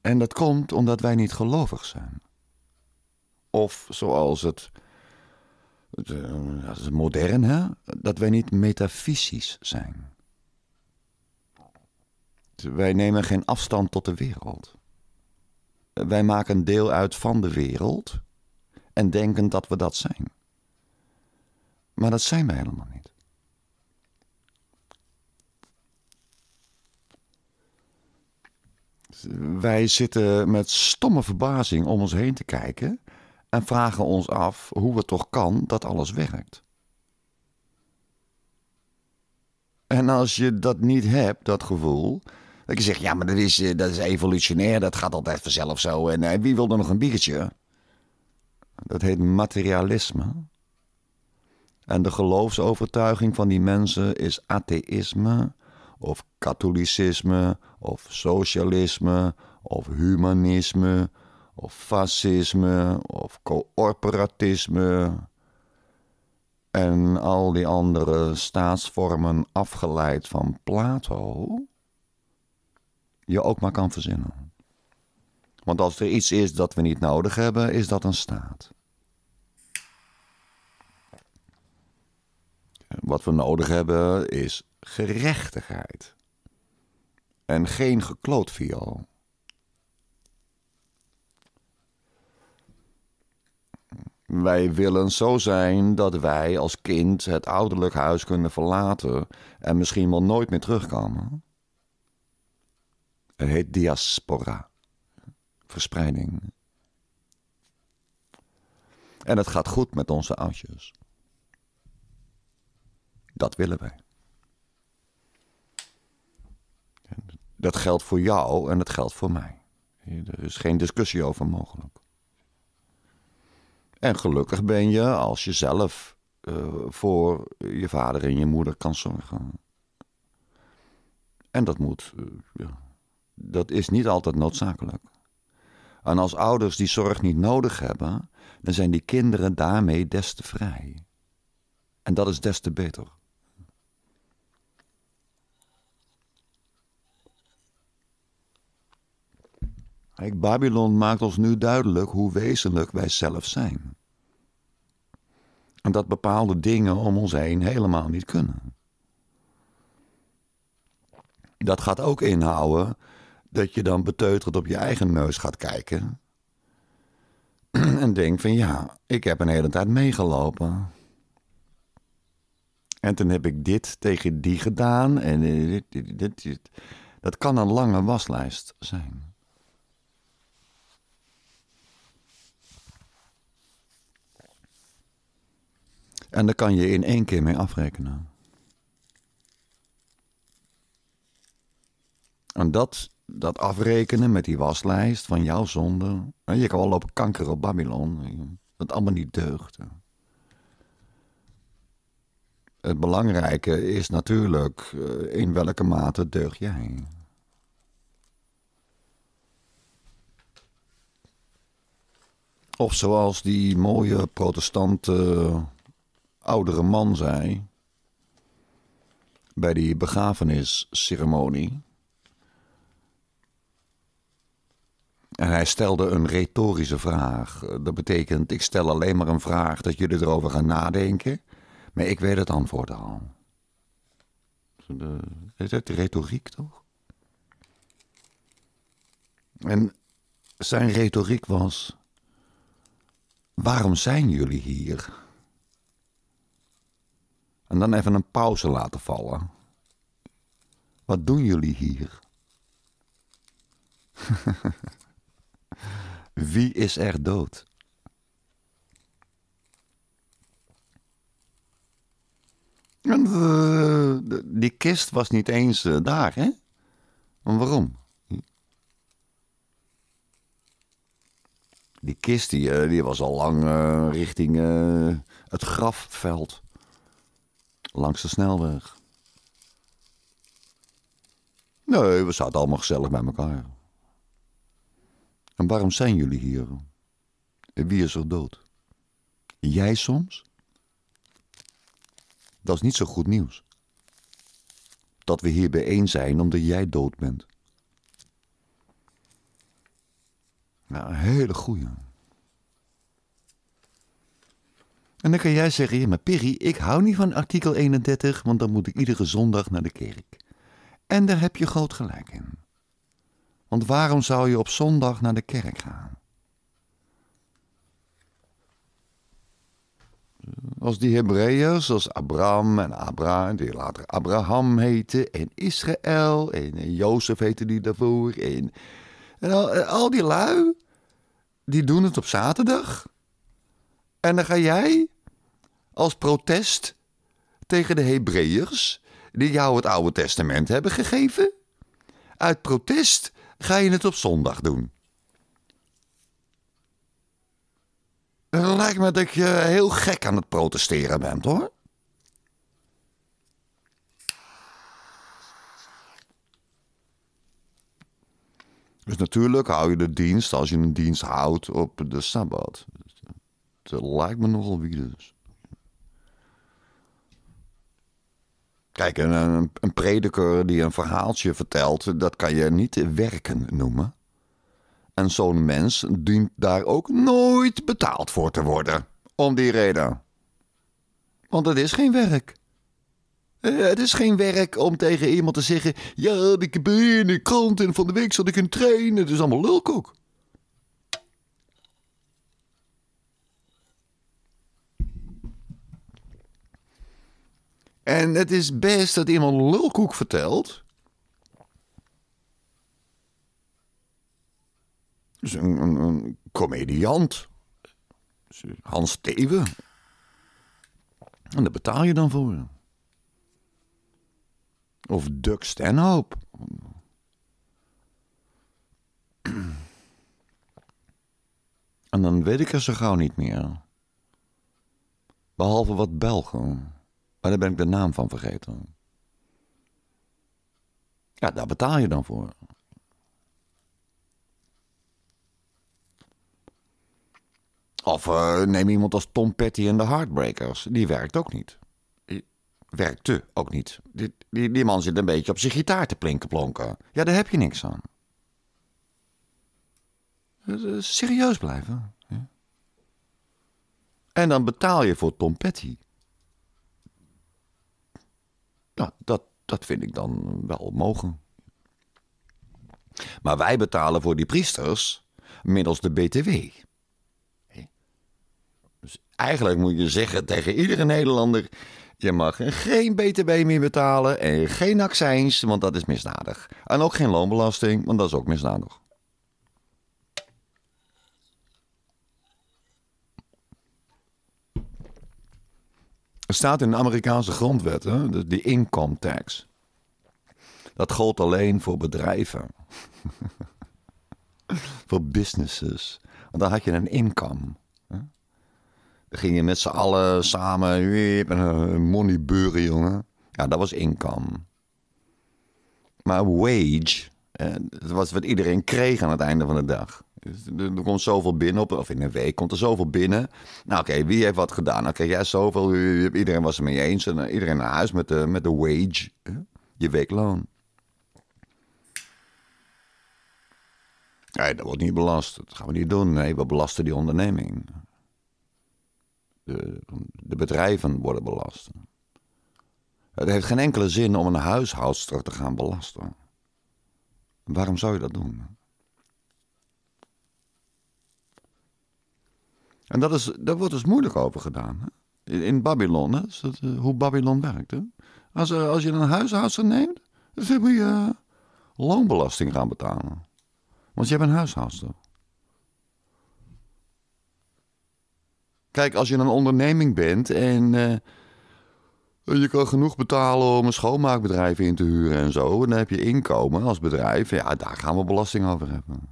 En dat komt omdat wij niet gelovig zijn. Of zoals het, het, eh, het moderne, dat wij niet metafysisch zijn. Wij nemen geen afstand tot de wereld. Wij maken deel uit van de wereld en denken dat we dat zijn. Maar dat zijn wij helemaal niet. Wij zitten met stomme verbazing om ons heen te kijken en vragen ons af hoe het toch kan dat alles werkt. En als je dat niet hebt, dat gevoel, dat je zegt, ja, maar dat is, eh, dat is evolutionair, dat gaat altijd vanzelf zo. En eh, wie wil er nog een biertje? Dat heet materialisme. En de geloofsovertuiging van die mensen is atheïsme, of katholicisme, of socialisme, of humanisme, of fascisme of coöperatisme en al die andere staatsvormen afgeleid van Plato je ook maar kan verzinnen. Want als er iets is dat we niet nodig hebben, is dat een staat. Wat we nodig hebben is gerechtigheid. En geen gekloot viool. Wij willen zo zijn dat wij als kind het ouderlijk huis kunnen verlaten en misschien wel nooit meer terugkomen. Het heet diaspora, verspreiding. En het gaat goed met onze oudjes. Dat willen wij. Dat geldt voor jou en dat geldt voor mij. Er is geen discussie over mogelijk. En gelukkig ben je als je zelf eh, voor je vader en je moeder kan zorgen. En dat moet. Eh, ja. Dat is niet altijd noodzakelijk. En als ouders die zorg niet nodig hebben, dan zijn die kinderen daarmee des te vrij. En dat is des te beter. Babylon maakt ons nu duidelijk hoe wezenlijk wij zelf zijn. En dat bepaalde dingen om ons heen helemaal niet kunnen. Dat gaat ook inhouden dat je dan beteuterd op je eigen neus gaat kijken. En denkt van ja, ik heb een hele tijd meegelopen. En toen heb ik dit tegen die gedaan. En dit, dit, dit, dat kan een lange waslijst zijn. En daar kan je in één keer mee afrekenen. En dat, dat afrekenen met die waslijst van jouw zonde. Je kan wel lopen kanker op Babylon. Dat allemaal niet deugt. Het belangrijke is natuurlijk eh, in welke mate deug jij. Of zoals die mooie protestanten oudere man zei bij die begrafenisceremonie. En hij stelde een retorische vraag. Dat betekent, ik stel alleen maar een vraag dat jullie erover gaan nadenken, maar ik weet het antwoord al. is dat retoriek toch? En zijn retoriek was: waarom zijn jullie hier? En dan even een pauze laten vallen. Wat doen jullie hier? Wie is er dood? Eh, die kist was niet eens eh, daar, hè? waarom? Die kist die, eh, die was al lang richting het grafveld langs de snelweg. Nee, we zaten allemaal gezellig bij elkaar. En waarom zijn jullie hier? En wie is er dood? Jij soms? Dat is niet zo goed nieuws. Dat we hier bijeen zijn omdat jij dood bent. Nou, een hele goeie. En dan kan jij zeggen, ja maar Perry, ik hou niet van artikel 31, want dan moet ik iedere zondag naar de kerk. En daar heb je groot gelijk in. Want waarom zou je op zondag naar de kerk gaan? Als die Hebreeërs, als Abraham en Abraham, die later Abraham heette, en Israël, en, Jozef heette die daarvoor, en, en al, al die lui, die doen het op zaterdag. En dan ga jij als protest tegen de Hebreeërs die jou het Oude Testament hebben gegeven? Uit protest ga je het op zondag doen. Het lijkt me dat je heel gek aan het protesteren bent hoor. Dus natuurlijk hou je de dienst als je een dienst houdt op de Sabbat. Dat dus, eh, lijkt me nogal wie dus. Kijk, een, een, prediker die een verhaaltje vertelt, dat kan je niet werken noemen. En zo'n mens dient daar ook nooit betaald voor te worden. Om die reden. Want het is geen werk. Eh, het is geen werk om tegen iemand te zeggen: Ja, ik ben in de krant en van de week zat ik een trainen. Het is allemaal lulkoek. En het is best dat iemand lulkoek vertelt. Dus een, comediant. Dus Hans Teven. En daar betaal je dan voor. Of Duck Stanhope. En dan weet ik er zo gauw niet meer. Behalve wat Belgen. Maar daar ben ik de naam van vergeten. Ja, daar betaal je dan voor. Of eh, neem iemand als Tom Petty en de Heartbreakers. Die werkt ook niet. Werkt werkte ook niet. Die, die, man zit een beetje op zijn gitaar te plinken plonken. Ja, daar heb je niks aan. Eh, eh, serieus blijven. En dan betaal je voor Tom Petty. Nou, dat, dat vind ik dan wel mogen. Maar wij betalen voor die priesters middels de BTW. Dus eigenlijk moet je zeggen tegen iedere Nederlander: je mag geen BTW meer betalen en geen accijns, want dat is misdadig. En ook geen loonbelasting, want dat is ook misdadig. Er staat in de Amerikaanse grondwet, hè, de, income tax. Dat gold alleen voor bedrijven. voor businesses. Want dan had je een income. Hè? Dan ging je met z'n allen samen een money beuren, jongen. Ja, dat was income. Maar wage, dat was wat iedereen kreeg aan het einde van de dag er komt zoveel binnen, op, of in een week komt er zoveel binnen. Nou oké, wie heeft wat gedaan? Oké, nou, jij zoveel, iedereen was het mee eens. En, eh, iedereen naar huis met de, met de wage, je weekloon. Nee, dat wordt niet belast. Dat gaan we niet doen. Nee, we belasten die onderneming. De, de bedrijven worden belast. Het heeft geen enkele zin om een huishoudster te gaan belasten. Waarom zou je dat doen? En dat is, daar wordt dus moeilijk over gedaan. Hè? In, Babylon, hè? Eh, hoe Babylon werkt. Als, eh, als je een huishoudster neemt, dan moet je eh, loonbelasting gaan betalen. Want je hebt een huishoudster. Kijk, als je een onderneming bent en je kan genoeg betalen om een schoonmaakbedrijf in te huren en zo, en dan heb je inkomen als bedrijf, ja, daar gaan we belasting over hebben.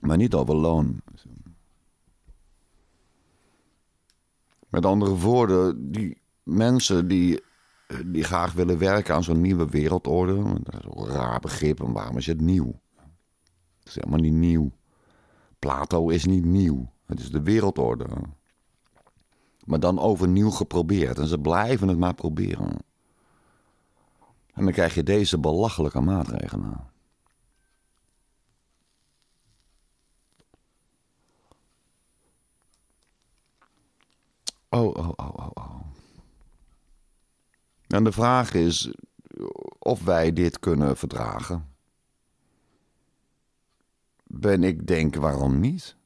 maar niet over loon. Met andere woorden, die mensen die, die graag willen werken aan zo'n nieuwe wereldorde, een raar begrip en waarom is het nieuw? Het is helemaal niet nieuw. Plato is niet nieuw, het is de wereldorde. Maar dan overnieuw geprobeerd en ze blijven het maar proberen. En dan krijg je deze belachelijke maatregelen. Oh, oh, oh, oh, oh. En de vraag is of wij dit kunnen verdragen. Ben ik denk, waarom niet?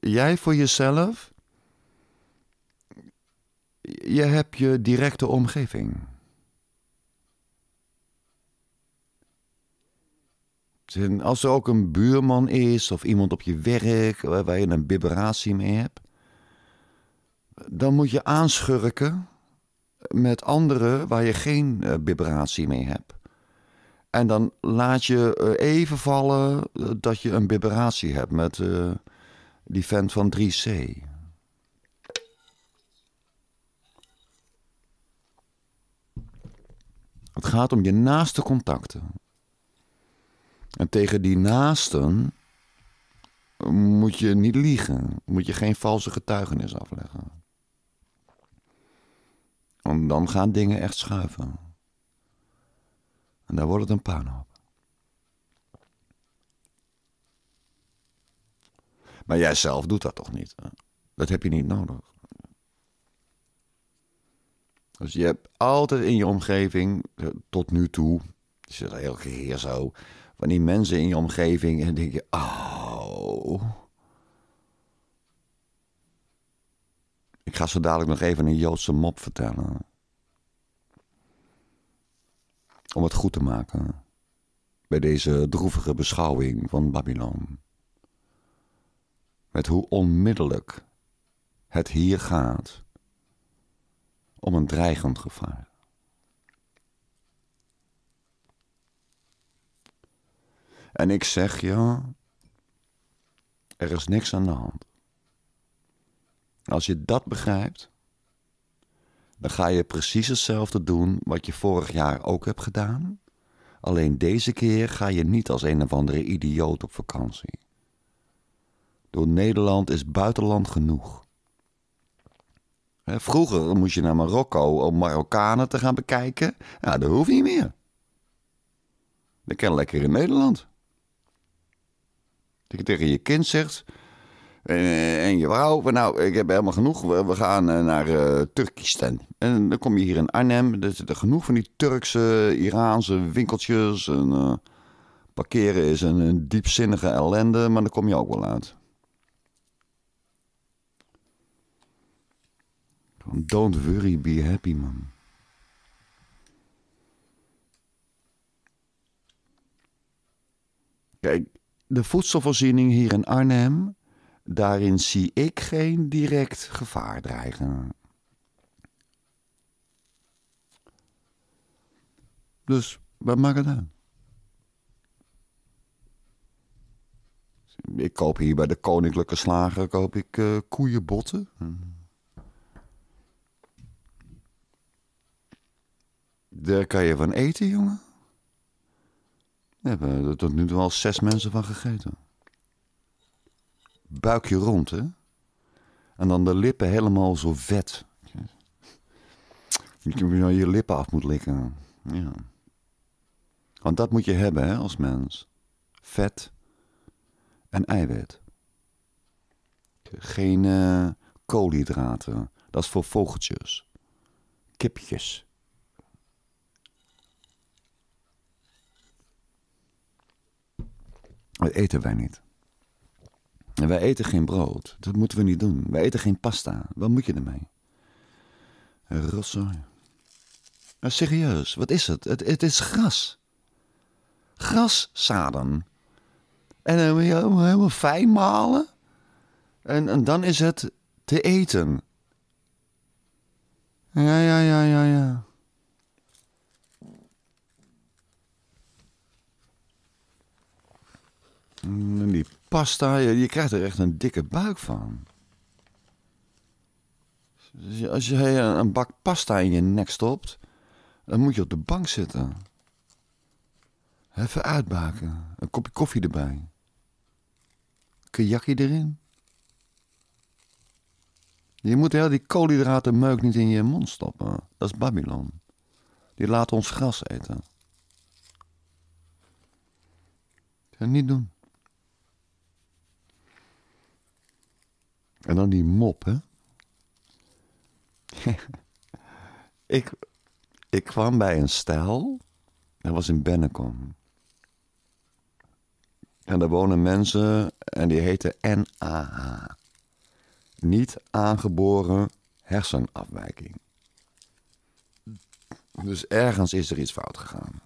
Jij voor jezelf? Je hebt je directe omgeving. En als er ook een buurman is of iemand op je werk waar je een vibratie mee hebt, dan moet je aanschurken met anderen waar je geen eh, vibratie mee hebt. En dan laat je eh, even vallen eh, dat je een vibratie hebt met die vent van 3C. Het gaat om je naaste contacten. En tegen die naasten moet je niet liegen. Moet je geen valse getuigenis afleggen. Want dan gaan dingen echt schuiven. En daar wordt het een puinhoop. Maar jij zelf doet dat toch niet? Dat heb je niet nodig. Dus je hebt altijd in je omgeving, eh, tot nu toe, is het heel keer zo, van die mensen in je omgeving. En denk je, oh. Ik ga zo dadelijk nog even een Joodse mop vertellen. Om het goed te maken. Bij deze droevige beschouwing van Babylon. Met hoe onmiddellijk het hier gaat om een dreigend gevaar. En ik zeg je, er is niks aan de hand. Als je dat begrijpt, dan ga je precies hetzelfde doen wat je vorig jaar ook hebt gedaan. Alleen deze keer ga je niet als een of andere idioot op vakantie. Door Nederland is buitenland genoeg. Vroeger moest je naar Marokko om Marokkanen te gaan bekijken. Nou, dat hoeft niet meer. Dat kan lekker in Nederland. Dat je tegen je kind zegt. En, eh, en je vrouw, nou, ik heb helemaal genoeg. We, we gaan eh, naar uh, eh, Turkistan. En dan kom je hier in Arnhem. Er zitten genoeg van die Turkse, Iraanse winkeltjes. En, parkeren is een, een diepzinnige ellende, maar dan kom je ook wel uit. Don't worry, be happy, man. Kijk, de voedselvoorziening hier in Arnhem, daarin zie ik geen direct gevaar dreigen. Dus wat maakt het aan? Ik koop hier bij de Koninklijke Slager koop ik, uh, koeienbotten. Daar kan je van eten, jongen. We hebben er tot nu toe al zes mensen van gegeten. Buikje rond, hè? En dan de lippen helemaal zo vet. Je nou je lippen af moet likken. Ja. Want dat moet je hebben hè, als mens. Vet en eiwit. Geen eh, koolhydraten. Dat is voor vogeltjes. Kipjes. Dat eten wij niet. En wij eten geen brood. Dat moeten we niet doen. Wij eten geen pasta. Wat moet je ermee? Rotzooi. Nou, serieus, wat is het? het? Het is gras. Graszaden. En dan moet je helemaal fijn malen. En, en dan is het te eten. Ja, ja, ja, ja, ja. En mm, die pasta, je, krijgt er echt een dikke buik van. als je een bak pasta in je nek stopt, dan moet je op de bank zitten. Even uitbaken. Een kopje koffie erbij. Kajakje erin. Je moet heel die koolhydratenmeuk niet in je mond stoppen. Dat is Babylon. Die laat ons gras eten. Dat niet doen. En dan die mop, hè? ik, ik kwam bij een stijl. Dat was in Bennekom. En daar wonen mensen en die heten NAH. Niet aangeboren hersenafwijking. Dus ergens is er iets fout gegaan.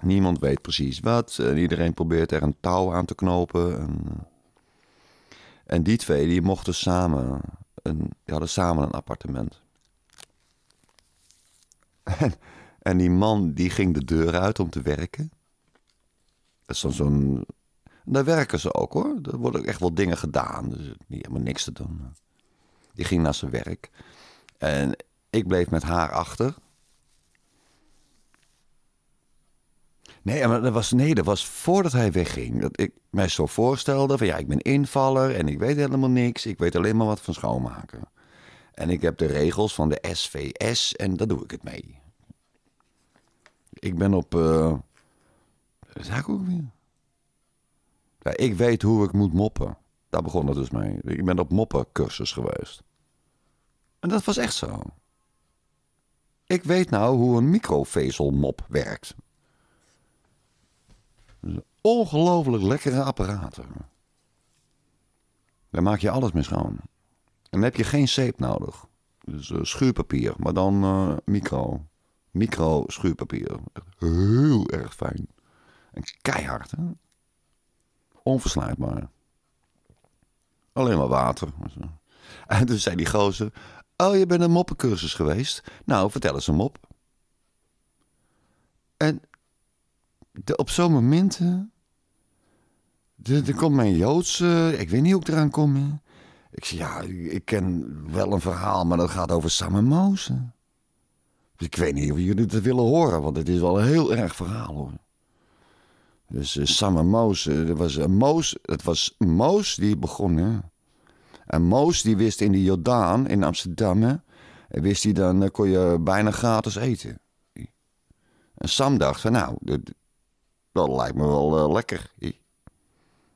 Niemand weet precies wat. iedereen probeert er een touw aan te knopen. En... Eh, en die twee die mochten samen, een, die hadden samen een appartement. En, en die man die ging de deur uit om te werken. Dat is dan zo'n. Daar werken ze ook hoor. Er worden echt wel dingen gedaan. Dus niet helemaal niks te doen. Die ging naar zijn werk. En ik bleef met haar achter. Nee, maar dat was, nee, dat was voordat hij wegging. Dat ik mij zo voorstelde van ja, ik ben invaller en ik weet helemaal niks. Ik weet alleen maar wat van schoonmaken. En ik heb de regels van de SVS en daar doe ik het mee. Ik ben op... Uh, eh, dat ook weer. Ja, ik weet hoe ik moet moppen. Daar begon het dus mee. Ik ben op moppencursus geweest. En dat was echt zo. Ik weet nou hoe een microvezelmop werkt. Ongelooflijk lekkere apparaten. Daar maak je alles mee schoon. En dan heb je geen zeep nodig. Dus uh, schuurpapier, maar dan eh, micro. Micro schuurpapier. Heel erg fijn. En keihard, hè? Alleen maar water. En toen zei die gozer... Oh, je bent een moppencursus geweest? Nou, vertel eens een mop. En op zo'n moment Er hmm. komt mijn Joodse. Ik weet niet hoe ik eraan kom. Hè. Ik zeg, ja, ik ken wel een verhaal, maar dat gaat over Sam en Dus ik weet niet of jullie dat willen horen, want het is wel een heel erg verhaal hoor. Dus eh, Sam en Moze, dat was, een het was Moos die begon. Hè? En Moos die wist in de Jordaan, in Amsterdam, hè, wist hij dan eh, kon je bijna gratis eten. En Sam dacht van nou, dat lijkt me wel lekker.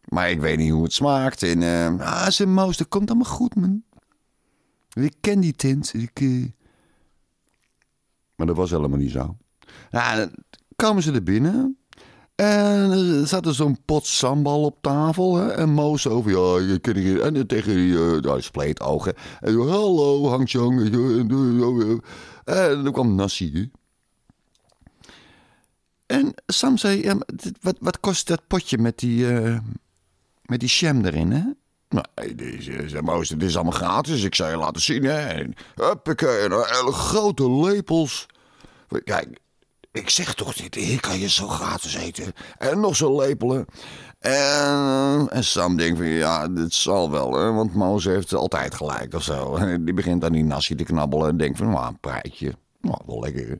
Maar ik weet niet hoe het smaakt. En, ah, zijn moos, dat komt allemaal goed, man. Ik ken die tint. Ik, Maar dat was helemaal niet zo. Nou, dan kwamen ze er binnen. En er zat er zo'n pot sambal op tafel. Hè? En Moos over, ja, je kent hier, en tegen die uh, spleetogen. En hallo, Hang En dan kwam Nassi. En Sam zei, wat, wat kost dat potje met die, eh, met die sham erin, hè? Nee, nou, Moos, eh, oh, dit is allemaal gratis. Ik zou je laten zien, hè. En, huppakee, en hele grote lepels. Kijk, ik zeg toch, dit, hier kan je zo gratis eten. En nog zo'n lepelen. En, Sam denkt van, ja, dit zal wel, hè, want Moos heeft altijd gelijk of zo. Die begint aan die nasi te knabbelen en denkt van, nou, een praatje. Nou, wel lekker.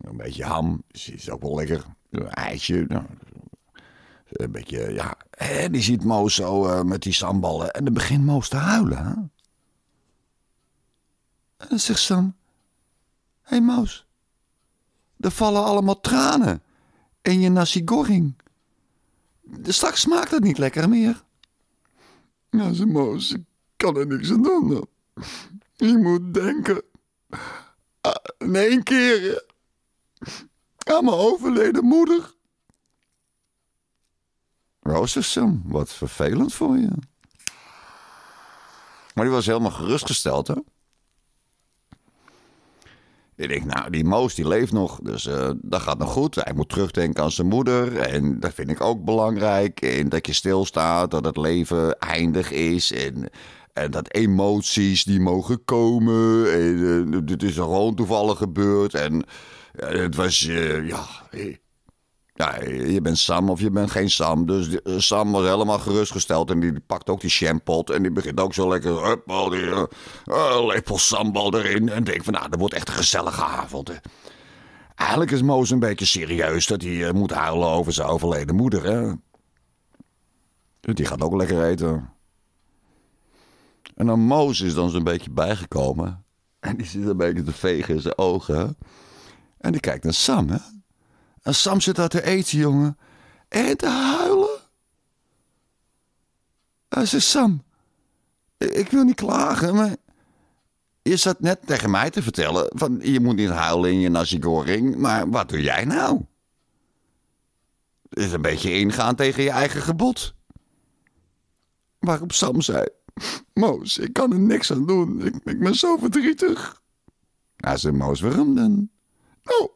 Een beetje ham is, ook wel lekker. Een ijsje, Nou, een beetje, ja. En die ziet Moos zo eh, met die samballen. En dan begint Moos te huilen. Hè? En dan zegt Sam: Hé hey Moos, er vallen allemaal tranen in je nasi goreng. Straks smaakt het niet lekker meer. Ja, ze Moos, ik kan er niks aan doen. Je moet denken. Ah, in één keer aan mijn overleden moeder. Rosersum, wat vervelend voor je. Maar die was helemaal gerustgesteld, hè? Ik denk, nou, die Moos die leeft nog, dus eh, dat gaat nog goed. Hij moet terugdenken aan zijn moeder en dat vind ik ook belangrijk. En dat je stilstaat, dat het leven eindig is en, en dat emoties die mogen komen. En, eh, dit is gewoon toevallig gebeurd en het was, eh, ja... Eh, eh, je bent Sam of je bent geen Sam. Dus Sam was helemaal gerustgesteld. En die pakt ook die shampoo En die begint ook zo lekker. Hup, al die uh, lepel sambal erin. En denkt van, nou, dat wordt echt een gezellige avond. Eigenlijk is Moos een beetje serieus dat hij moet huilen over zijn overleden moeder. Hè. Dus die gaat ook lekker eten. En dan Moos is dan zo'n beetje bijgekomen. En die zit een beetje te vegen in zijn ogen. En die kijkt naar Sam, hè. En Sam zit daar te eten, jongen. En te huilen. Hij zegt, Sam, ik wil niet klagen, maar... Je zat net tegen mij te vertellen van je moet niet huilen in je nasigoring, maar wat doe jij nou? Het is een beetje ingaan tegen je eigen gebod. Waarop Sam zei: Moos, ik kan er niks aan doen. Ik, ik ben zo verdrietig. Hij zei: Moos, waarom dan? Oh.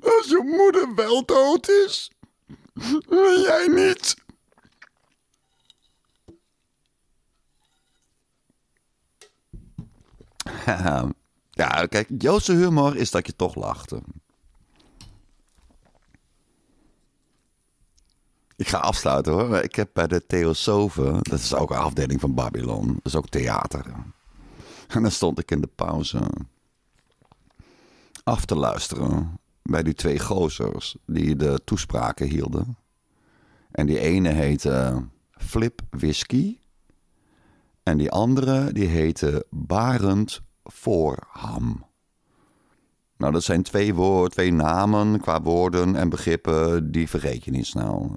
Als je moeder wel dood is, en jij niet. Ehm, ja, kijk, Joodse humor is dat je toch lachte. Ik ga afsluiten hoor. Ik heb bij de Theosofen, dat is ook een afdeling van Babylon, dat is ook theater. En dan stond ik in de pauze af te luisteren bij die twee gozers die de toespraken hielden. En die ene heette Flip Whisky. En die andere die heette Barend Voorham. Nou, dat zijn twee, woord, twee namen qua woorden en begrippen die vergeet je niet snel.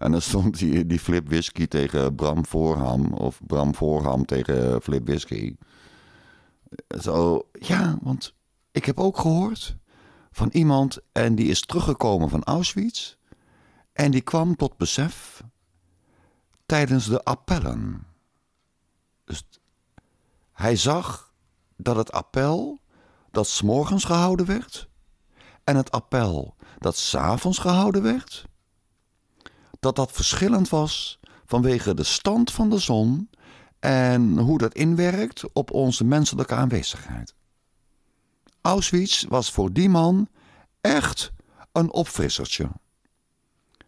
En dan stond die, die Flip Whisky tegen Bram Voorham. Of Bram Voorham tegen Flip Whisky. Zo, ja, want ik heb ook gehoord van iemand. En die is teruggekomen van Auschwitz. En die kwam tot besef tijdens de appellen. Dus hij zag dat het appel dat s'morgens gehouden werd. En het appel dat s'avonds gehouden werd dat dat verschillend was vanwege de stand van de zon en hoe dat inwerkt op onze menselijke aanwezigheid. Auschwitz was voor die man echt een opfrissertje.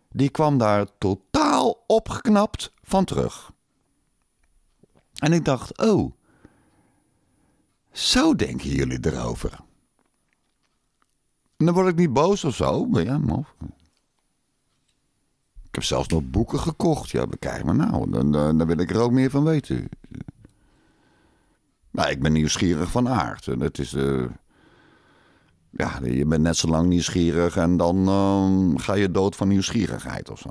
Die kwam daar totaal opgeknapt van terug. En ik dacht, oh, zo denken jullie erover. En dan word ik niet boos of zo. Ja, maar ik heb zelfs nog boeken gekocht. Ja, bekijk maar nou. Dan, dan, wil ik er ook meer van weten. Nou, ik ben nieuwsgierig van aard. En het is... Eh, ja, je bent net zo lang nieuwsgierig en dan ehm, ga je dood van nieuwsgierigheid of zo.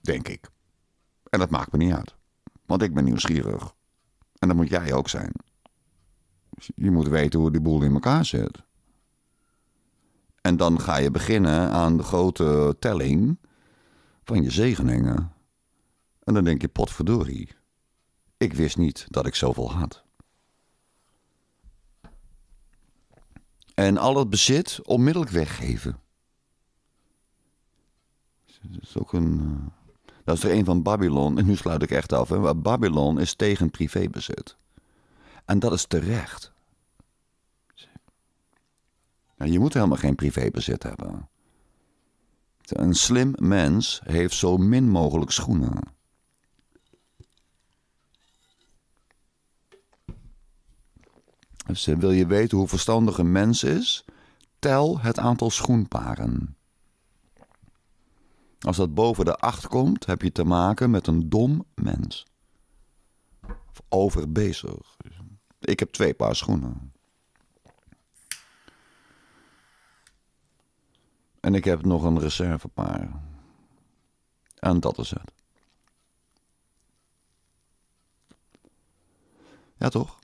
Denk ik. En dat maakt me niet uit. Want ik ben nieuwsgierig. En dat moet jij ook zijn. Je moet weten hoe die boel in elkaar zit. En dan ga je beginnen aan de grote telling van je zegeningen. En dan denk je, potverdorie, ik wist niet dat ik zoveel had. En al het bezit onmiddellijk weggeven. Dat is ook een... Eh, dat is er een van Babylon, en nu sluit ik echt af. Hè? Babylon is tegen privébezit. En dat is terecht. Nou, je moet helemaal geen privébezit hebben. Een slim mens heeft zo min mogelijk schoenen. Dus eh, wil je weten hoe verstandig een mens is? Tel het aantal schoenparen. Als dat boven de acht komt, heb je te maken met een dom mens. Of overbezig. Ik heb twee paar schoenen. En ik heb nog een reservepaar. En dat is het. Ja, toch?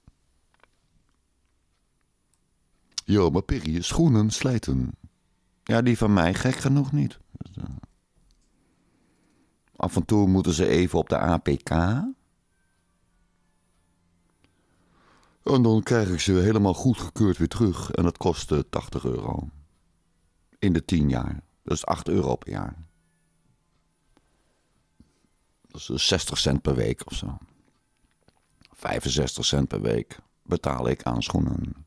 maar Perrie, schoenen slijten. Ja, die van mij gek genoeg niet. Af en toe moeten ze even op de APK. En dan krijg ik ze helemaal goedgekeurd weer terug. En dat kost 80 euro in de tien jaar. dus 8 euro per jaar. Dat is 60 dus cent per week of zo. 65 cent per week betaal ik aan schoenen.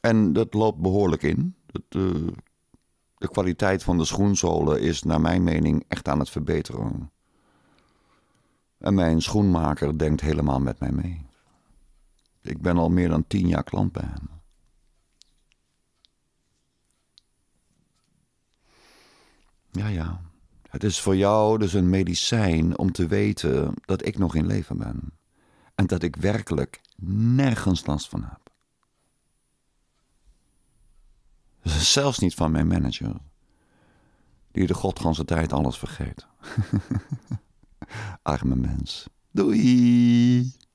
En dat loopt behoorlijk in. Dat, eh, de kwaliteit van de schoenzolen is naar mijn mening echt aan het verbeteren. En mijn schoenmaker denkt helemaal met mij mee. Ik ben al meer dan tien jaar klant bij hem. Ja, ja. Het is voor jou dus een medicijn om te weten dat ik nog in leven ben. En dat ik werkelijk nergens last van heb. Zelfs niet van mijn manager, die de godganse tijd alles vergeet. Arme mens. Doei!